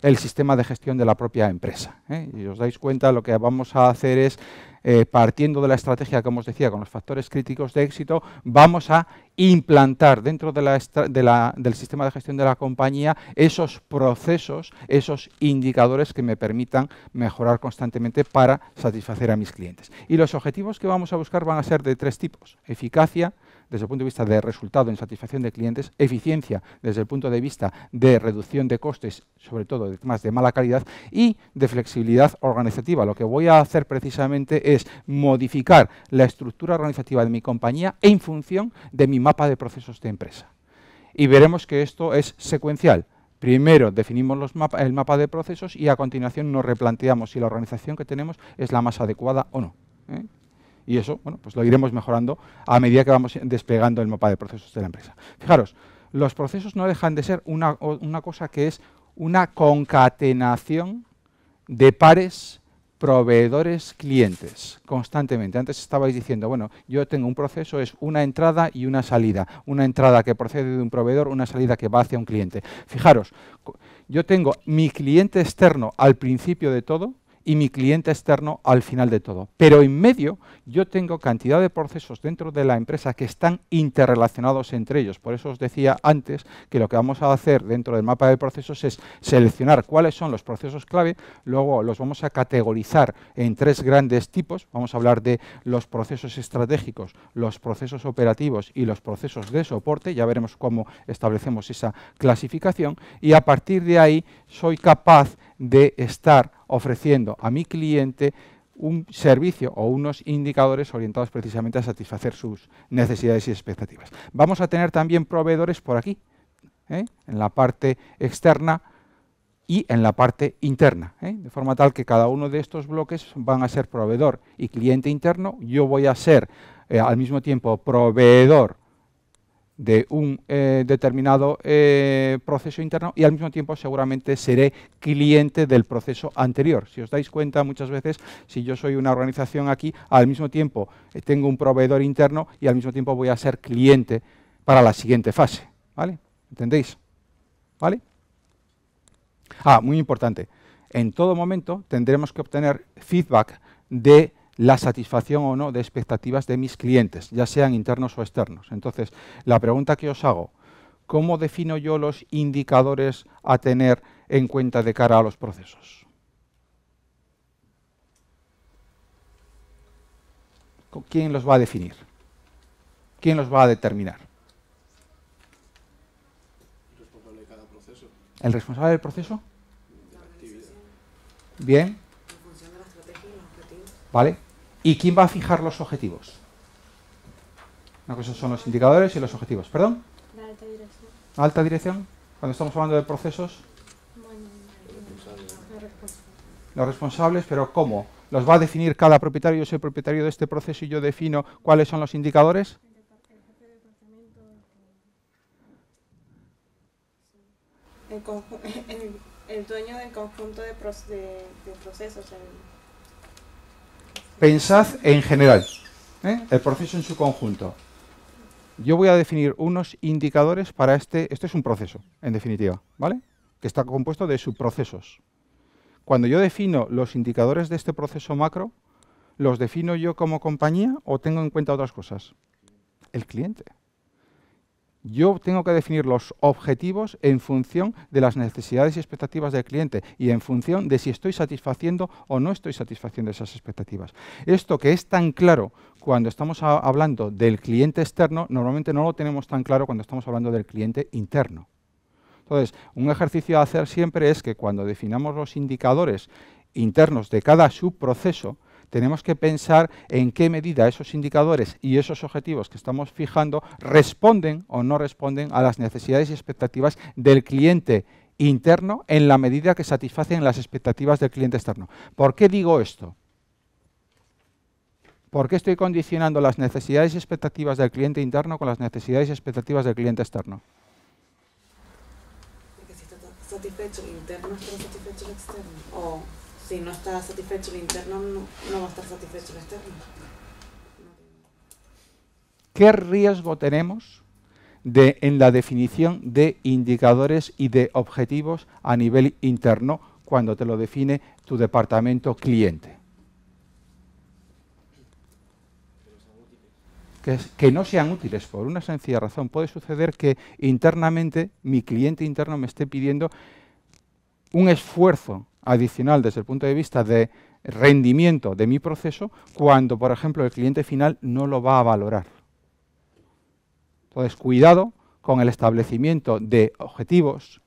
el sistema de gestión de la propia empresa. ¿eh? Y os dais cuenta, lo que vamos a hacer es, eh, partiendo de la estrategia, como os decía, con los factores críticos de éxito, vamos a implantar dentro del sistema de gestión de la compañía esos procesos, esos indicadores que me permitan mejorar constantemente para satisfacer a mis clientes. Y los objetivos que vamos a buscar van a ser de tres tipos, eficacia, desde el punto de vista de resultado en satisfacción de clientes, eficiencia desde el punto de vista de reducción de costes, sobre todo de temas de mala calidad, y de flexibilidad organizativa. Lo que voy a hacer precisamente es modificar la estructura organizativa de mi compañía en función de mi mapa de procesos de empresa. Y veremos que esto es secuencial. Primero definimos el mapa de procesos y a continuación nos replanteamos si la organización que tenemos es la más adecuada o no. ¿eh? y eso bueno, pues lo iremos mejorando a medida que vamos desplegando el mapa de procesos de la empresa. Fijaros, los procesos no dejan de ser una, una cosa que es una concatenación de pares proveedores clientes constantemente. Antes estabais diciendo, bueno, yo tengo un proceso, es una entrada y una salida. Una entrada que procede de un proveedor, una salida que va hacia un cliente. Fijaros, yo tengo mi cliente externo al principio de todo, y mi cliente externo al final de todo. Pero en medio yo tengo cantidad de procesos dentro de la empresa que están interrelacionados entre ellos. Por eso os decía antes que lo que vamos a hacer dentro del mapa de procesos es seleccionar cuáles son los procesos clave, luego los vamos a categorizar en tres grandes tipos. Vamos a hablar de los procesos estratégicos, los procesos operativos y los procesos de soporte. Ya veremos cómo establecemos esa clasificación y a partir de ahí soy capaz de estar ofreciendo a mi cliente un servicio o unos indicadores orientados precisamente a satisfacer sus necesidades y expectativas. Vamos a tener también proveedores por aquí, ¿eh? en la parte externa y en la parte interna, ¿eh? de forma tal que cada uno de estos bloques van a ser proveedor y cliente interno, yo voy a ser eh, al mismo tiempo proveedor de un eh, determinado eh, proceso interno y al mismo tiempo seguramente seré cliente del proceso anterior. Si os dais cuenta, muchas veces, si yo soy una organización aquí, al mismo tiempo eh, tengo un proveedor interno y al mismo tiempo voy a ser cliente para la siguiente fase. ¿Vale? ¿Entendéis? ¿Vale? Ah, muy importante. En todo momento tendremos que obtener feedback de la satisfacción o no de expectativas de mis clientes, ya sean internos o externos. Entonces, la pregunta que os hago, ¿cómo defino yo los indicadores a tener en cuenta de cara a los procesos? ¿Quién los va a definir? ¿Quién los va a determinar? El responsable cada proceso. ¿El responsable del proceso? Bien. ¿Vale? ¿Y quién va a fijar los objetivos? Que son los indicadores y los objetivos. ¿Perdón? La alta dirección. ¿Alta dirección? Cuando estamos hablando de procesos. los responsables, pero ¿cómo? ¿Los va a definir cada propietario? Yo soy propietario de este proceso y yo defino cuáles son los indicadores. El, dueño del conjunto de, procesos pensad en general, ¿eh? el proceso en su conjunto. Yo voy a definir unos indicadores para este, este es un proceso, en definitiva, ¿vale? Que está compuesto de subprocesos. Cuando yo defino los indicadores de este proceso macro, ¿los defino yo como compañía o tengo en cuenta otras cosas? El cliente. Yo tengo que definir los objetivos en función de las necesidades y expectativas del cliente y en función de si estoy satisfaciendo o no estoy satisfaciendo esas expectativas. Esto que es tan claro cuando estamos hablando del cliente externo, normalmente no lo tenemos tan claro cuando estamos hablando del cliente interno. Entonces, un ejercicio a hacer siempre es que cuando definamos los indicadores internos de cada subproceso, tenemos que pensar en qué medida esos indicadores y esos objetivos que estamos fijando responden o no responden a las necesidades y expectativas del cliente interno en la medida que satisfacen las expectativas del cliente externo. ¿Por qué digo esto? ¿Por qué estoy condicionando las necesidades y expectativas del cliente interno con las necesidades y expectativas del cliente externo? si está satisfecho interno, está satisfecho el externo si no está satisfecho el interno, no, va a estar satisfecho el externo. ¿Qué riesgo tenemos de, en la definición de indicadores y de objetivos a nivel interno cuando te lo define tu departamento cliente? Que, que, no sean útiles por una sencilla razón. Puede suceder que internamente mi cliente interno me esté pidiendo un esfuerzo adicional desde el punto de vista de rendimiento de mi proceso cuando, por ejemplo, el cliente final no lo va a valorar. Entonces, cuidado con el establecimiento de objetivos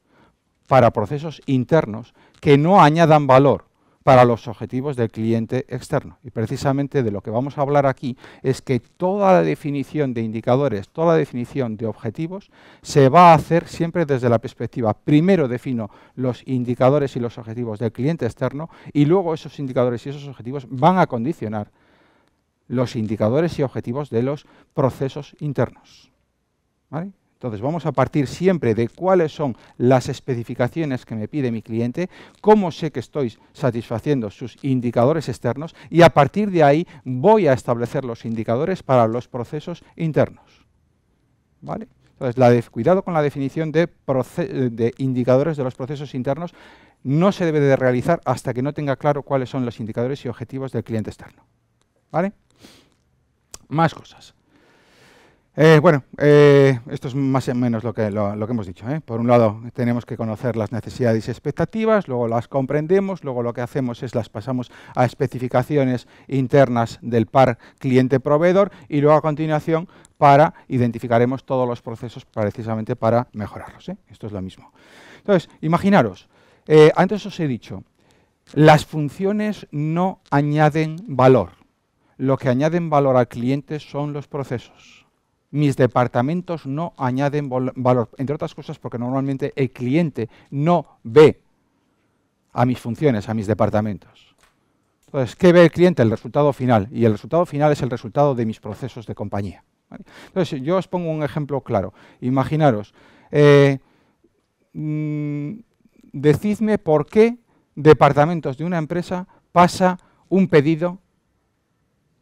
para procesos internos que no añadan valor para los objetivos del cliente externo. Y precisamente de lo que vamos a hablar aquí es que toda la definición de indicadores, toda la definición de objetivos, se va a hacer siempre desde la perspectiva, primero defino los indicadores y los objetivos del cliente externo y luego esos indicadores y esos objetivos van a condicionar los indicadores y objetivos de los procesos internos. ¿Vale? Entonces vamos a partir siempre de cuáles son las especificaciones que me pide mi cliente, cómo sé que estoy satisfaciendo sus indicadores externos y a partir de ahí voy a establecer los indicadores para los procesos internos. Entonces, cuidado con la definición de, de indicadores de los procesos internos no se debe de realizar hasta que no tenga claro cuáles son los indicadores y objetivos del cliente externo. ¿Vale? Más cosas. Eh, bueno, eh, esto es más o menos lo que, lo, que hemos dicho. ¿eh? Por un lado, tenemos que conocer las necesidades y expectativas, luego las comprendemos, luego lo que hacemos es las pasamos a especificaciones internas del par cliente-proveedor y luego a continuación para identificaremos todos los procesos precisamente para mejorarlos. Esto es lo mismo. Entonces, imaginaros, antes os he dicho, las funciones no añaden valor. Lo que añaden valor al cliente son los procesos mis departamentos no añaden valor, entre otras cosas porque normalmente el cliente no ve a mis funciones, a mis departamentos. Entonces, ¿qué ve el cliente? El resultado final. Y el resultado final es el resultado de mis procesos de compañía. Entonces, yo os pongo un ejemplo claro. Imaginaros, eh, mm, decidme por qué departamentos de una empresa pasa un pedido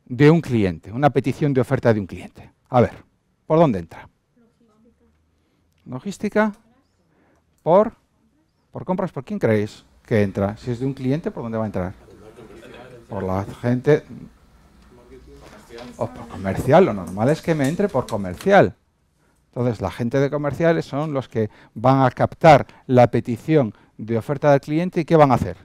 de un cliente, una petición de oferta de un cliente. A ver. ¿Por dónde entra? Logística. ¿Por? ¿Por compras? ¿Por quién creéis que entra? Si es de un cliente, ¿por dónde va a entrar? Por la gente... O por comercial. Lo normal es que me entre por comercial. Entonces, la gente de comerciales son los que van a captar la petición de oferta del cliente y ¿qué van a hacer?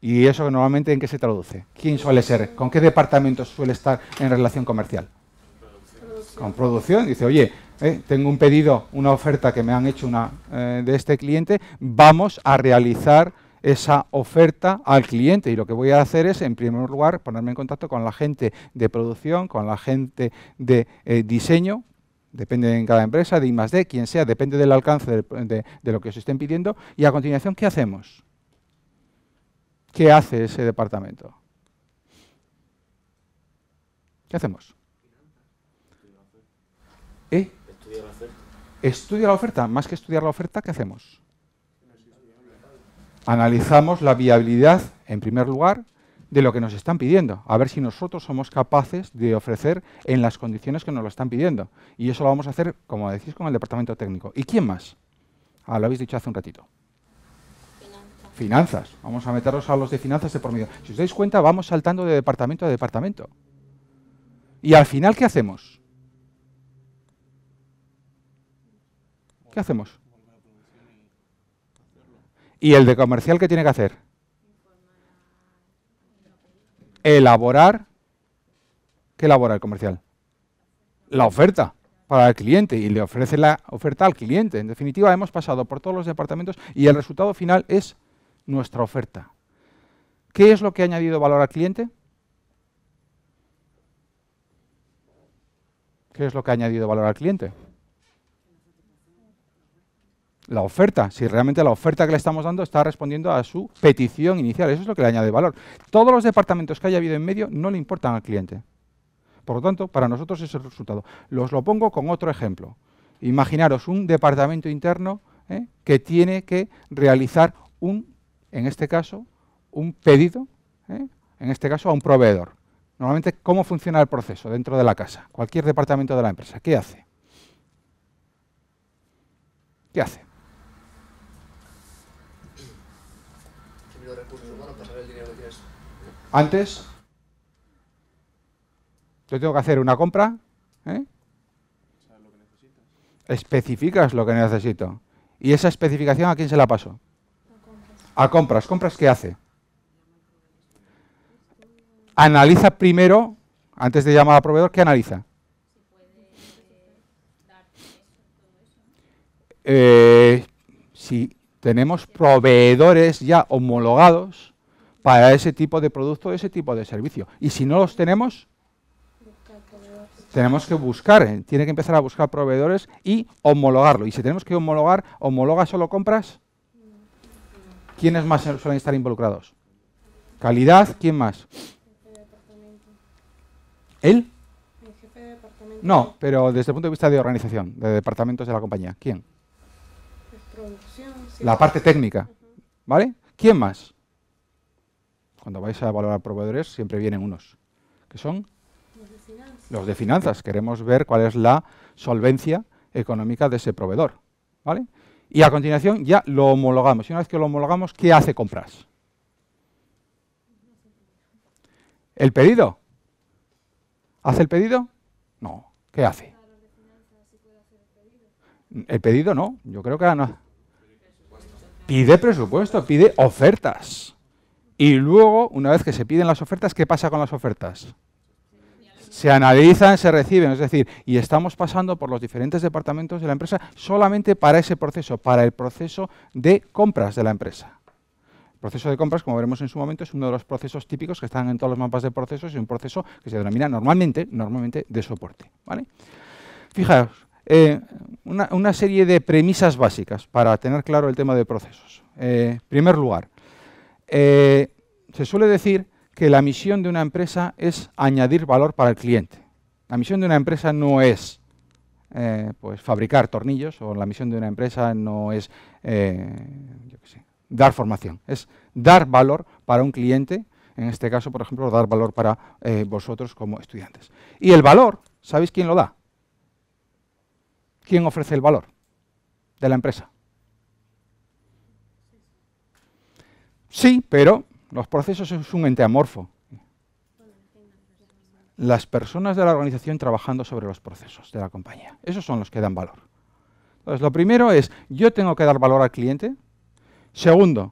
¿Y eso normalmente en qué se traduce? ¿Quién suele ser? ¿Con qué departamento suele estar en relación comercial? Con producción. Dice, oye, eh, tengo un pedido, una oferta que me han hecho una, eh, de este cliente, vamos a realizar esa oferta al cliente y lo que voy a hacer es en primer lugar ponerme en contacto con la gente de producción, con la gente de eh, diseño, depende en cada empresa, de D, quien sea, depende del alcance de, de lo que os estén pidiendo y a continuación ¿qué hacemos? ¿Qué hace ese departamento? ¿Qué hacemos? ¿Eh? Estudia la oferta. Estudia la oferta. Más que estudiar la oferta, ¿qué hacemos? Analizamos la viabilidad, en primer lugar, de lo que nos están pidiendo, a ver si nosotros somos capaces de ofrecer en las condiciones que nos lo están pidiendo. Y eso lo vamos a hacer, como decís, con el departamento técnico. ¿Y quién más? Ah, lo habéis dicho hace un ratito. Finanzas. Vamos a meteros a los de finanzas de por medio. Si os dais cuenta, vamos saltando de departamento a departamento. Y al final, ¿qué hacemos? ¿Qué hacemos? ¿Y el de comercial qué tiene que hacer? Elaborar. ¿Qué elabora el comercial? La oferta para el cliente y le ofrece la oferta al cliente. En definitiva, hemos pasado por todos los departamentos y el resultado final es nuestra oferta. ¿Qué es lo que ha añadido valor al cliente? ¿Qué es lo que ha añadido valor al cliente? La oferta, si realmente la oferta que le estamos dando está respondiendo a su petición inicial, eso es lo que le añade valor. Todos los departamentos que haya habido en medio no le importan al cliente. Por lo tanto, para nosotros es el resultado. Los lo pongo con otro ejemplo. Imaginaros un departamento interno ¿eh? que tiene que realizar un en este caso, un pedido, ¿eh? en este caso a un proveedor. Normalmente, ¿cómo funciona el proceso dentro de la casa? Cualquier departamento de la empresa, ¿qué hace? ¿Qué hace? Antes, yo tengo que hacer una compra, ¿eh? especificas lo que necesito. ¿Y esa especificación a quién se la paso? a compras. ¿Compras qué hace? Analiza primero, antes de llamar al proveedor, ¿qué analiza? Eh, si tenemos proveedores ya homologados para ese tipo de producto, ese tipo de servicio. Y si no los tenemos, tenemos que buscar, eh, tiene que empezar a buscar proveedores y homologarlo. Y si tenemos que homologar, ¿homologa solo compras? ¿Quiénes más suelen estar involucrados? Calidad, ¿quién más? ¿Él? El jefe de departamento. No, pero desde el punto de vista de organización, de departamentos de la compañía. ¿Quién? Pues la parte técnica. ¿Vale? ¿Quién más? Cuando vais a valorar proveedores siempre vienen unos, que son los de finanzas. Los de finanzas. Queremos ver cuál es la solvencia económica de ese proveedor. ¿Vale? y a continuación ya lo homologamos. Y una vez que lo homologamos, ¿qué hace compras? ¿El pedido? ¿Hace el pedido? No. ¿Qué hace? El pedido no. Yo creo que no. Pide presupuesto, pide ofertas. Y luego, una vez que se piden las ofertas, ¿qué pasa con las ofertas? se analizan, se reciben, es decir, y estamos pasando por los diferentes departamentos de la empresa solamente para ese proceso, para el proceso de compras de la empresa. El proceso de compras, como veremos en su momento, es uno de los procesos típicos que están en todos los mapas de procesos y un proceso que se denomina normalmente, normalmente de soporte. ¿vale? Fijaos, eh, una, serie de premisas básicas para tener claro el tema de procesos. En eh, primer lugar, eh, se suele decir que la misión de una empresa es añadir valor para el cliente. La misión de una empresa no es eh, pues fabricar tornillos o la misión de una empresa no es eh, dar formación, es dar valor para un cliente, en este caso, por ejemplo, dar valor para eh, vosotros como estudiantes. Y el valor, ¿sabéis quién lo da? ¿Quién ofrece el valor de la empresa? Sí, pero los procesos es un ente amorfo. Las personas de la organización trabajando sobre los procesos de la compañía. Esos son los que dan valor. Entonces, lo primero es, yo tengo que dar valor al cliente. Segundo,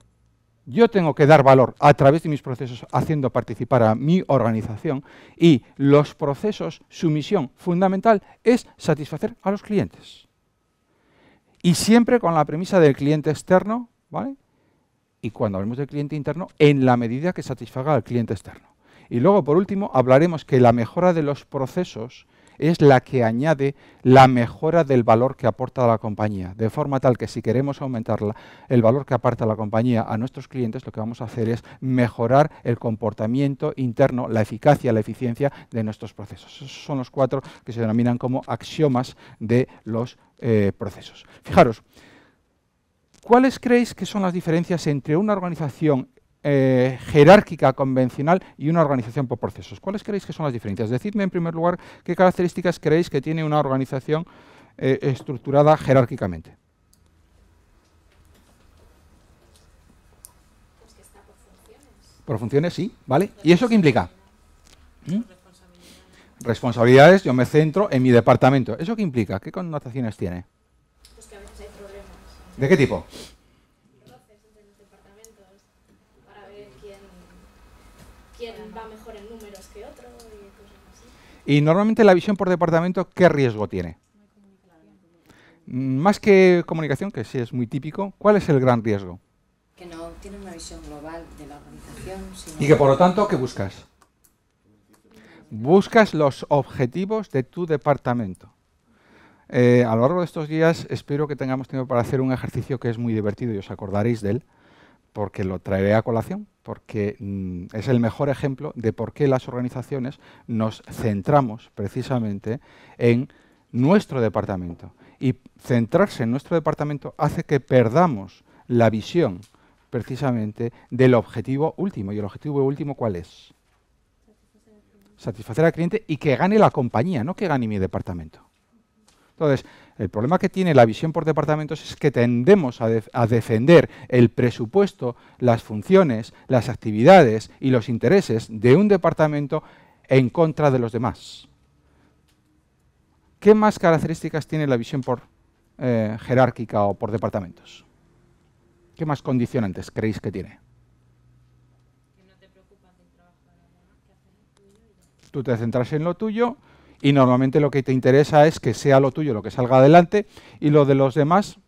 yo tengo que dar valor a través de mis procesos haciendo participar a mi organización. Y los procesos, su misión fundamental es satisfacer a los clientes. Y siempre con la premisa del cliente externo, ¿vale? y cuando hablemos del cliente interno, en la medida que satisfaga al cliente externo. Y luego, por último, hablaremos que la mejora de los procesos es la que añade la mejora del valor que aporta a la compañía, de forma tal que si queremos aumentar el valor que aporta la compañía a nuestros clientes, lo que vamos a hacer es mejorar el comportamiento interno, la eficacia, la eficiencia de nuestros procesos. Esos son los cuatro que se denominan como axiomas de los eh, procesos. Fijaros, ¿Cuáles creéis que son las diferencias entre una organización eh, jerárquica convencional y una organización por procesos? ¿Cuáles creéis que son las diferencias? Decidme en primer lugar qué características creéis que tiene una organización eh, estructurada jerárquicamente. Pues por funciones. Por funciones, sí, ¿vale? ¿Y eso qué implica? ¿Mm? Responsabilidades. Responsabilidades, yo me centro en mi departamento. ¿Eso qué implica? ¿Qué connotaciones tiene? ¿De qué tipo? y Y normalmente la visión por departamento, ¿qué riesgo tiene? Mm, más que comunicación, que sí es muy típico, ¿cuál es el gran riesgo? Que no tiene una visión global de la organización. y que por lo tanto, ¿qué buscas? Buscas los objetivos de tu departamento. Eh, a lo largo de estos días espero que tengamos tiempo para hacer un ejercicio que es muy divertido y os acordaréis de él, porque lo traeré a colación, porque mm, es el mejor ejemplo de por qué las organizaciones nos centramos precisamente en nuestro departamento. Y centrarse en nuestro departamento hace que perdamos la visión precisamente del objetivo último. ¿Y el objetivo último cuál es? Satisfacer al cliente y que gane la compañía, no que gane mi departamento. Entonces, el problema que tiene la visión por departamentos es que tendemos a, defender el presupuesto, las funciones, las actividades y los intereses de un departamento en contra de los demás. ¿Qué más características tiene la visión por eh, jerárquica o por departamentos? ¿Qué más condicionantes creéis que tiene? Tú te centras en lo tuyo y normalmente lo que te interesa es que sea lo tuyo lo que salga adelante y lo de los demás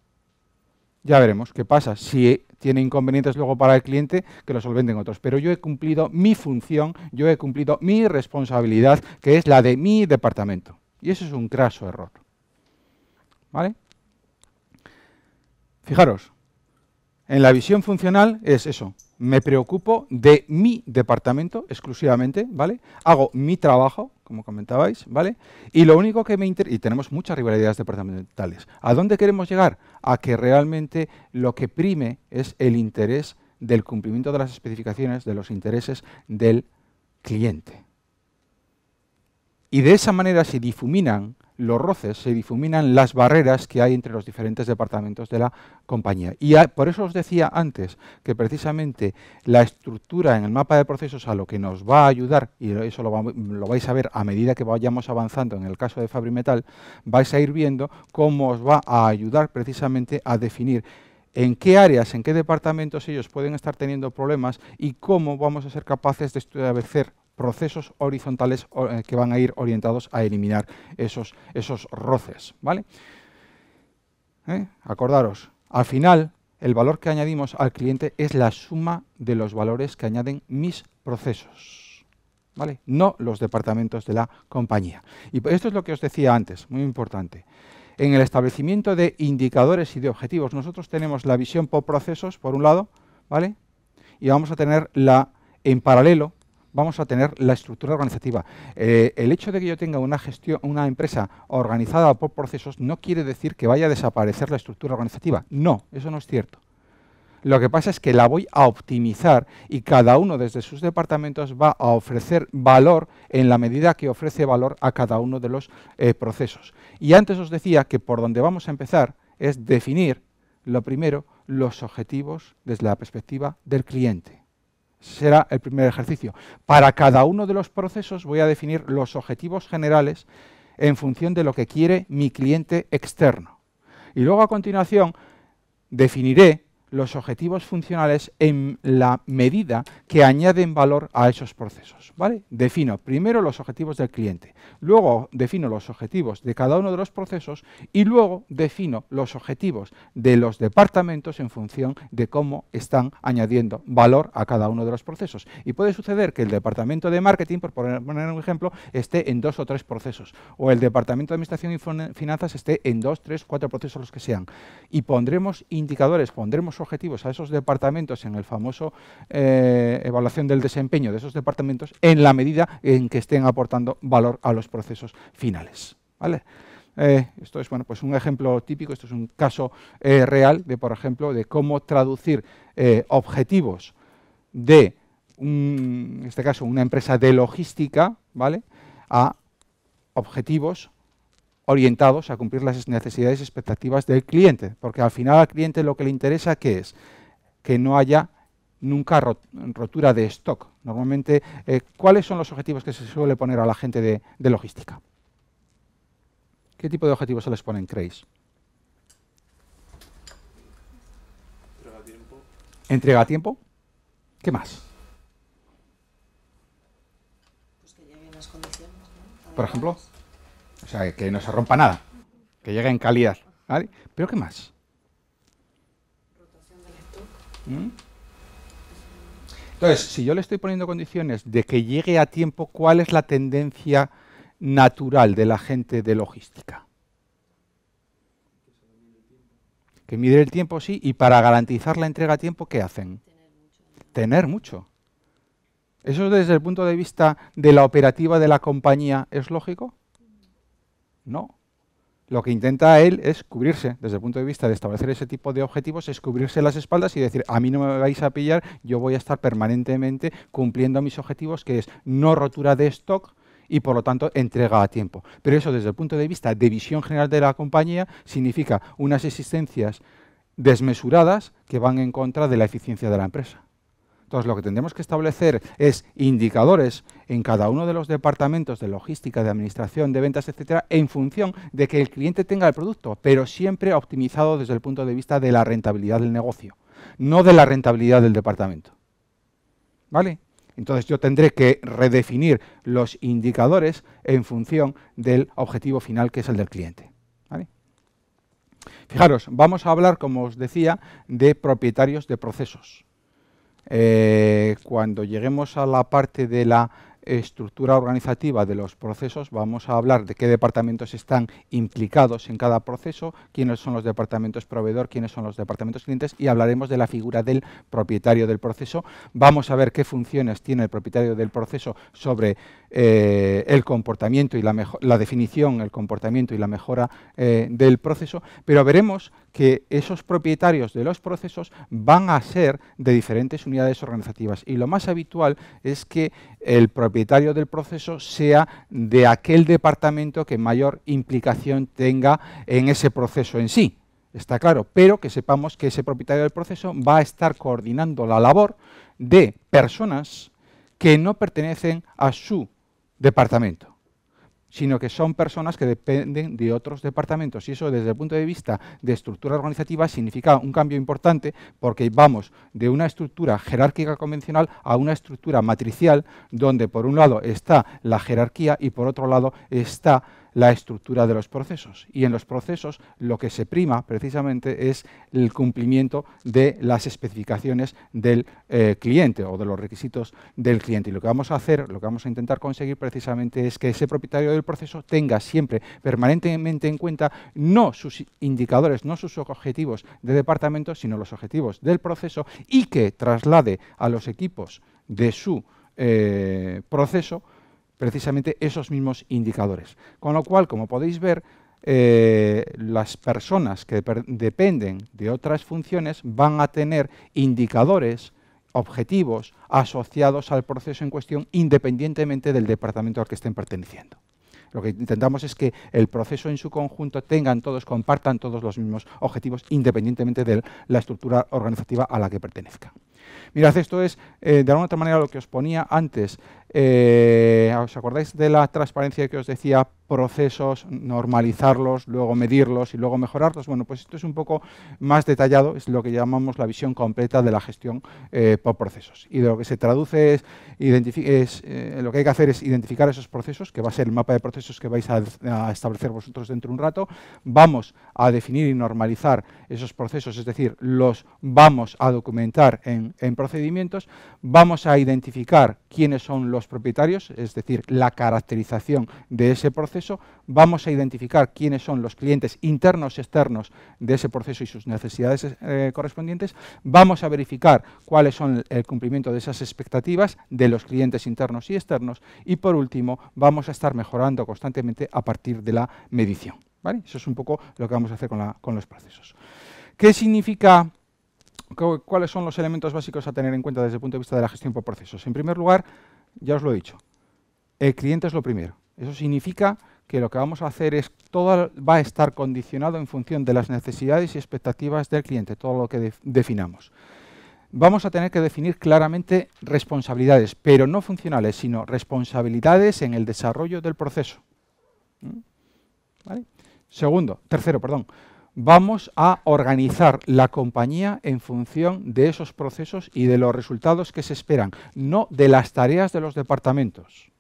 ya veremos qué pasa. Si tiene inconvenientes luego para el cliente, que lo solventen otros. Pero yo he cumplido mi función, yo he cumplido mi responsabilidad, que es la de mi departamento. Y eso es un craso error. ¿Vale? Fijaros, en la visión funcional es eso, me preocupo de mi departamento exclusivamente, ¿vale? Hago mi trabajo, como comentabais, ¿vale? Y lo único que me interesa, y tenemos muchas rivalidades departamentales, ¿a dónde queremos llegar? A que realmente lo que prime es el interés del cumplimiento de las especificaciones, de los intereses del cliente. Y de esa manera se difuminan los roces, se difuminan las barreras que hay entre los diferentes departamentos de la compañía. Y por eso os decía antes que precisamente la estructura en el mapa de procesos a lo que nos va a ayudar, y eso lo, vais a ver a medida que vayamos avanzando en el caso de Fabrimetal, vais a ir viendo cómo os va a ayudar precisamente a definir en qué áreas, en qué departamentos ellos pueden estar teniendo problemas y cómo vamos a ser capaces de establecer procesos horizontales eh, que van a ir orientados a eliminar esos, esos roces. ¿vale? ¿Eh? Acordaros, al final el valor que añadimos al cliente es la suma de los valores que añaden mis procesos, ¿vale? no los departamentos de la compañía. Y esto es lo que os decía antes, muy importante. En el establecimiento de indicadores y de objetivos, nosotros tenemos la visión por procesos, por un lado, ¿vale? y vamos a tener la, en paralelo vamos a tener la estructura organizativa. Eh, el hecho de que yo tenga una, gestión, una empresa organizada por procesos no quiere decir que vaya a desaparecer la estructura organizativa. No, eso no es cierto. Lo que pasa es que la voy a optimizar y cada uno desde sus departamentos va a ofrecer valor en la medida que ofrece valor a cada uno de los eh, procesos. Y antes os decía que por donde vamos a empezar es definir, lo primero, los objetivos desde la perspectiva del cliente será el primer ejercicio. Para cada uno de los procesos voy a definir los objetivos generales en función de lo que quiere mi cliente externo. Y luego a continuación definiré los objetivos funcionales en la medida que añaden valor a esos procesos. ¿vale? Defino primero los objetivos del cliente, luego defino los objetivos de cada uno de los procesos y luego defino los objetivos de los departamentos en función de cómo están añadiendo valor a cada uno de los procesos. Y puede suceder que el departamento de marketing, por poner un ejemplo, esté en dos o tres procesos, o el departamento de administración y finanzas esté en dos, tres, cuatro procesos, los que sean. Y pondremos indicadores, pondremos objetivos a esos departamentos en el famoso eh, evaluación del desempeño de esos departamentos en la medida en que estén aportando valor a los procesos finales. ¿vale? Eh, esto es bueno, pues un ejemplo típico, esto es un caso eh, real de, por ejemplo, de cómo traducir objetivos de, en este caso, una empresa de logística ¿vale? a objetivos orientados a cumplir las necesidades y expectativas del cliente, porque al final al cliente lo que le interesa ¿qué es que no haya nunca rotura de stock. Normalmente, eh, ¿cuáles son los objetivos que se suele poner a la gente de, logística? ¿Qué tipo de objetivos se les ponen, creéis? Entrega a tiempo. ¿Qué más? Pues que Por ejemplo. O sea, que no se rompa nada, que llegue en calidad. ¿Pero qué más? Rotación ¿Mm? Entonces, si yo le estoy poniendo condiciones de que llegue a tiempo, ¿cuál es la tendencia natural de la gente de logística? Que mide el tiempo, sí, y para garantizar la entrega a tiempo, ¿qué hacen? Tener mucho. ¿Eso desde el punto de vista de la operativa de la compañía es lógico? No. Lo que intenta él es cubrirse, desde el punto de vista de establecer ese tipo de objetivos, es cubrirse las espaldas y decir, a mí no me vais a pillar, yo voy a estar permanentemente cumpliendo mis objetivos, que es no rotura de stock, y por lo tanto entrega a tiempo. Pero eso desde el punto de vista de visión general de la compañía significa unas existencias desmesuradas que van en contra de la eficiencia de la empresa. Entonces, lo que tendremos que establecer es indicadores en cada uno de los departamentos de logística, de administración, de ventas, etcétera, en función de que el cliente tenga el producto, pero siempre optimizado desde el punto de vista de la rentabilidad del negocio, no de la rentabilidad del departamento. ¿Vale? Entonces yo tendré que redefinir los indicadores en función del objetivo final que es el del cliente. Fijaros, vamos a hablar, como os decía, de propietarios de procesos. Eh, cuando lleguemos a la parte de la estructura organizativa de los procesos, vamos a hablar de qué departamentos están implicados en cada proceso, quiénes son los departamentos proveedor, quiénes son los departamentos clientes y hablaremos de la figura del propietario del proceso. Vamos a ver qué funciones tiene el propietario del proceso sobre eh, el comportamiento y la, la, definición, el comportamiento y la mejora eh, del proceso, pero veremos que esos propietarios de los procesos van a ser de diferentes unidades organizativas y lo más habitual es que el propietario del proceso sea de aquel departamento que mayor implicación tenga en ese proceso en sí. Está claro, pero que sepamos que ese propietario del proceso va a estar coordinando la labor de personas que no pertenecen a su departamento, sino que son personas que dependen de otros departamentos. Y eso desde el punto de vista de estructura organizativa significa un cambio importante porque vamos de una estructura jerárquica convencional a una estructura matricial donde por un lado está la jerarquía y por otro lado está la estructura de los procesos. Y en los procesos lo que se prima precisamente es el cumplimiento de las especificaciones del eh, cliente o de los requisitos del cliente. Y lo que vamos a hacer, lo que vamos a intentar conseguir precisamente es que ese propietario del proceso tenga siempre permanentemente en cuenta no sus indicadores, no sus objetivos de departamento, sino los objetivos del proceso y que traslade a los equipos de su eh, proceso precisamente esos mismos indicadores. Con lo cual, como podéis ver, eh, las personas que dependen de otras funciones van a tener indicadores objetivos asociados al proceso en cuestión independientemente del departamento al que estén perteneciendo. Lo que intentamos es que el proceso en su conjunto tengan todos, compartan todos los mismos objetivos independientemente de la estructura organizativa a la que pertenezca. Mirad, esto es eh, de alguna otra manera lo que os ponía antes, eh, ¿Os acordáis de la transparencia que os decía? Procesos, normalizarlos, luego medirlos y luego mejorarlos. Bueno, pues esto es un poco más detallado, es lo que llamamos la visión completa de la gestión eh, por procesos. Y de lo que se traduce es, eh, lo que hay que hacer es identificar esos procesos, que va a ser el mapa de procesos que vais a, establecer vosotros dentro de un rato. Vamos a definir y normalizar esos procesos, es decir, los vamos a documentar en, en procedimientos. Vamos a identificar quiénes son los los propietarios, es decir, la caracterización de ese proceso, vamos a identificar quiénes son los clientes internos y externos de ese proceso y sus necesidades eh, correspondientes, vamos a verificar cuáles son el cumplimiento de esas expectativas de los clientes internos y externos y por último vamos a estar mejorando constantemente a partir de la medición. Eso es un poco lo que vamos a hacer con, con los procesos. ¿Qué significa cuáles son los elementos básicos a tener en cuenta desde el punto de vista de la gestión por procesos. En primer lugar, ya os lo he dicho, el cliente es lo primero. Eso significa que lo que vamos a hacer es, todo va a estar condicionado en función de las necesidades y expectativas del cliente, todo lo que definamos. Vamos a tener que definir claramente responsabilidades, pero no funcionales, sino responsabilidades en el desarrollo del proceso. ¿Mm? Segundo, tercero, perdón, vamos a organizar la compañía en función de esos procesos y de los resultados que se esperan, no de las tareas de los departamentos.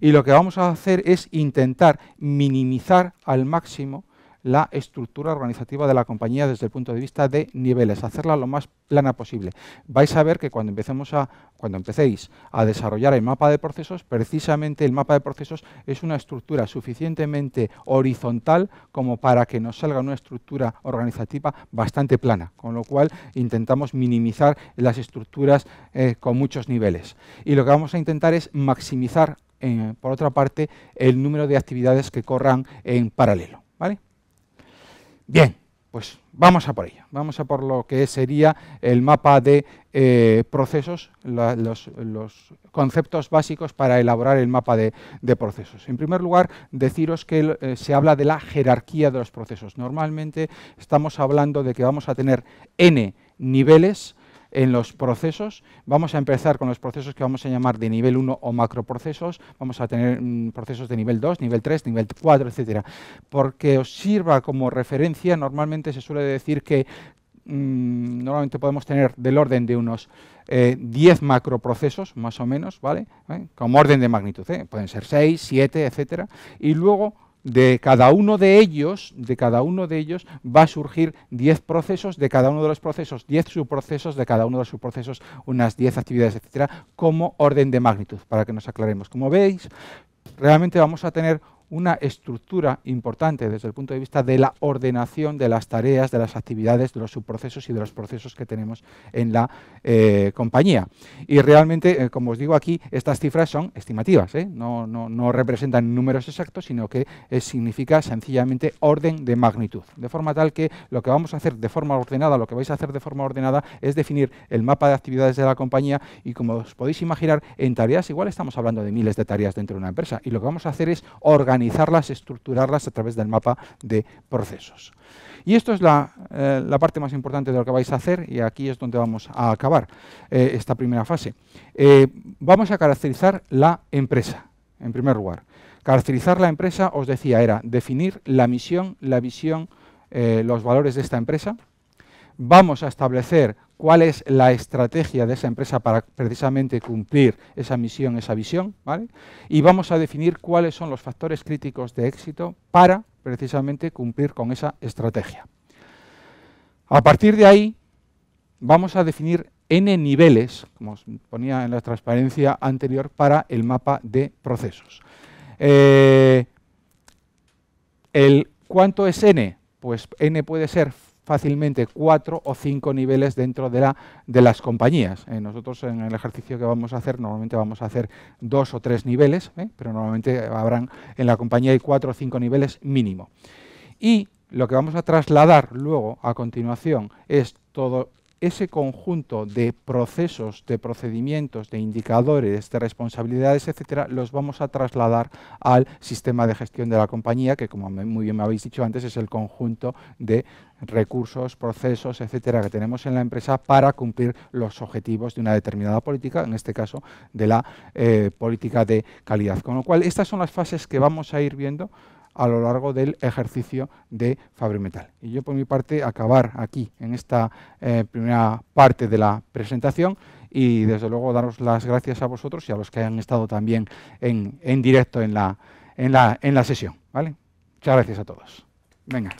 Y lo que vamos a hacer es intentar minimizar al máximo la estructura organizativa de la compañía desde el punto de vista de niveles, hacerla lo más plana posible. Vais a ver que cuando, empecemos a, cuando empecéis a desarrollar el mapa de procesos, precisamente el mapa de procesos es una estructura suficientemente horizontal como para que nos salga una estructura organizativa bastante plana, con lo cual intentamos minimizar las estructuras eh, con muchos niveles. Y lo que vamos a intentar es maximizar, eh, por otra parte, el número de actividades que corran en paralelo. ¿vale? Bien, pues vamos a por ello. Vamos a por lo que sería el mapa de eh, procesos, los, conceptos básicos para elaborar el mapa de, procesos. En primer lugar, deciros que eh, se habla de la jerarquía de los procesos. Normalmente estamos hablando de que vamos a tener n niveles en los procesos. Vamos a empezar con los procesos que vamos a llamar de nivel 1 o macroprocesos. Vamos a tener mm, procesos de nivel 2, nivel 3, nivel 4, etcétera. Porque os sirva como referencia, normalmente se suele decir que mm, normalmente podemos tener del orden de unos 10 eh, macroprocesos, más o menos, ¿vale? ¿Eh? Como orden de magnitud, ¿eh? pueden ser 6, 7, etcétera. Y luego de cada uno de ellos, de cada uno de ellos, va a surgir 10 procesos, de cada uno de los procesos, 10 subprocesos, de cada uno de los subprocesos, unas 10 actividades, etcétera, como orden de magnitud, para que nos aclaremos. Como veis, realmente vamos a tener una estructura importante desde el punto de vista de la ordenación de las tareas, de las actividades, de los subprocesos y de los procesos que tenemos en la eh, compañía. Y realmente, eh, como os digo aquí, estas cifras son estimativas, ¿eh? no, no, no, representan números exactos, sino que significa sencillamente orden de magnitud, de forma tal que lo que vamos a hacer de forma ordenada, lo que vais a hacer de forma ordenada es definir el mapa de actividades de la compañía y como os podéis imaginar, en tareas igual estamos hablando de miles de tareas dentro de una empresa y lo que vamos a hacer es organizar organizarlas, estructurarlas a través del mapa de procesos. Y esto es eh, la, parte más importante de lo que vais a hacer y aquí es donde vamos a acabar eh, esta primera fase. Eh, vamos a caracterizar la empresa, en primer lugar. Caracterizar la empresa, os decía, era definir la misión, la visión, los valores de esta empresa. Vamos a establecer cuál es la estrategia de esa empresa para precisamente cumplir esa misión, esa visión, ¿vale? Y vamos a definir cuáles son los factores críticos de éxito para precisamente cumplir con esa estrategia. A partir de ahí, vamos a definir n niveles, como os ponía en la transparencia anterior, para el mapa de procesos. Eh, el ¿Cuánto es n? Pues n puede ser fácilmente cuatro o cinco niveles dentro de, la, de las compañías. ¿eh? nosotros en el ejercicio que vamos a hacer, normalmente vamos a hacer dos o tres niveles, ¿eh? pero normalmente habrán en la compañía hay cuatro o cinco niveles mínimo. Y lo que vamos a trasladar luego a continuación es todo ese conjunto de procesos, de procedimientos, de indicadores, de responsabilidades, etcétera, los vamos a trasladar al sistema de gestión de la compañía, que como muy bien me habéis dicho antes, es el conjunto de recursos, procesos, etcétera, que tenemos en la empresa para cumplir los objetivos de una determinada política, en este caso de la eh, política de calidad. Con lo cual, estas son las fases que vamos a ir viendo a lo largo del ejercicio de Fabrimetal. Y yo por mi parte acabar aquí en esta eh, primera parte de la presentación y desde luego daros las gracias a vosotros y a los que hayan estado también en, directo en la, en la, en la sesión. ¿vale? Muchas gracias a todos. Venga.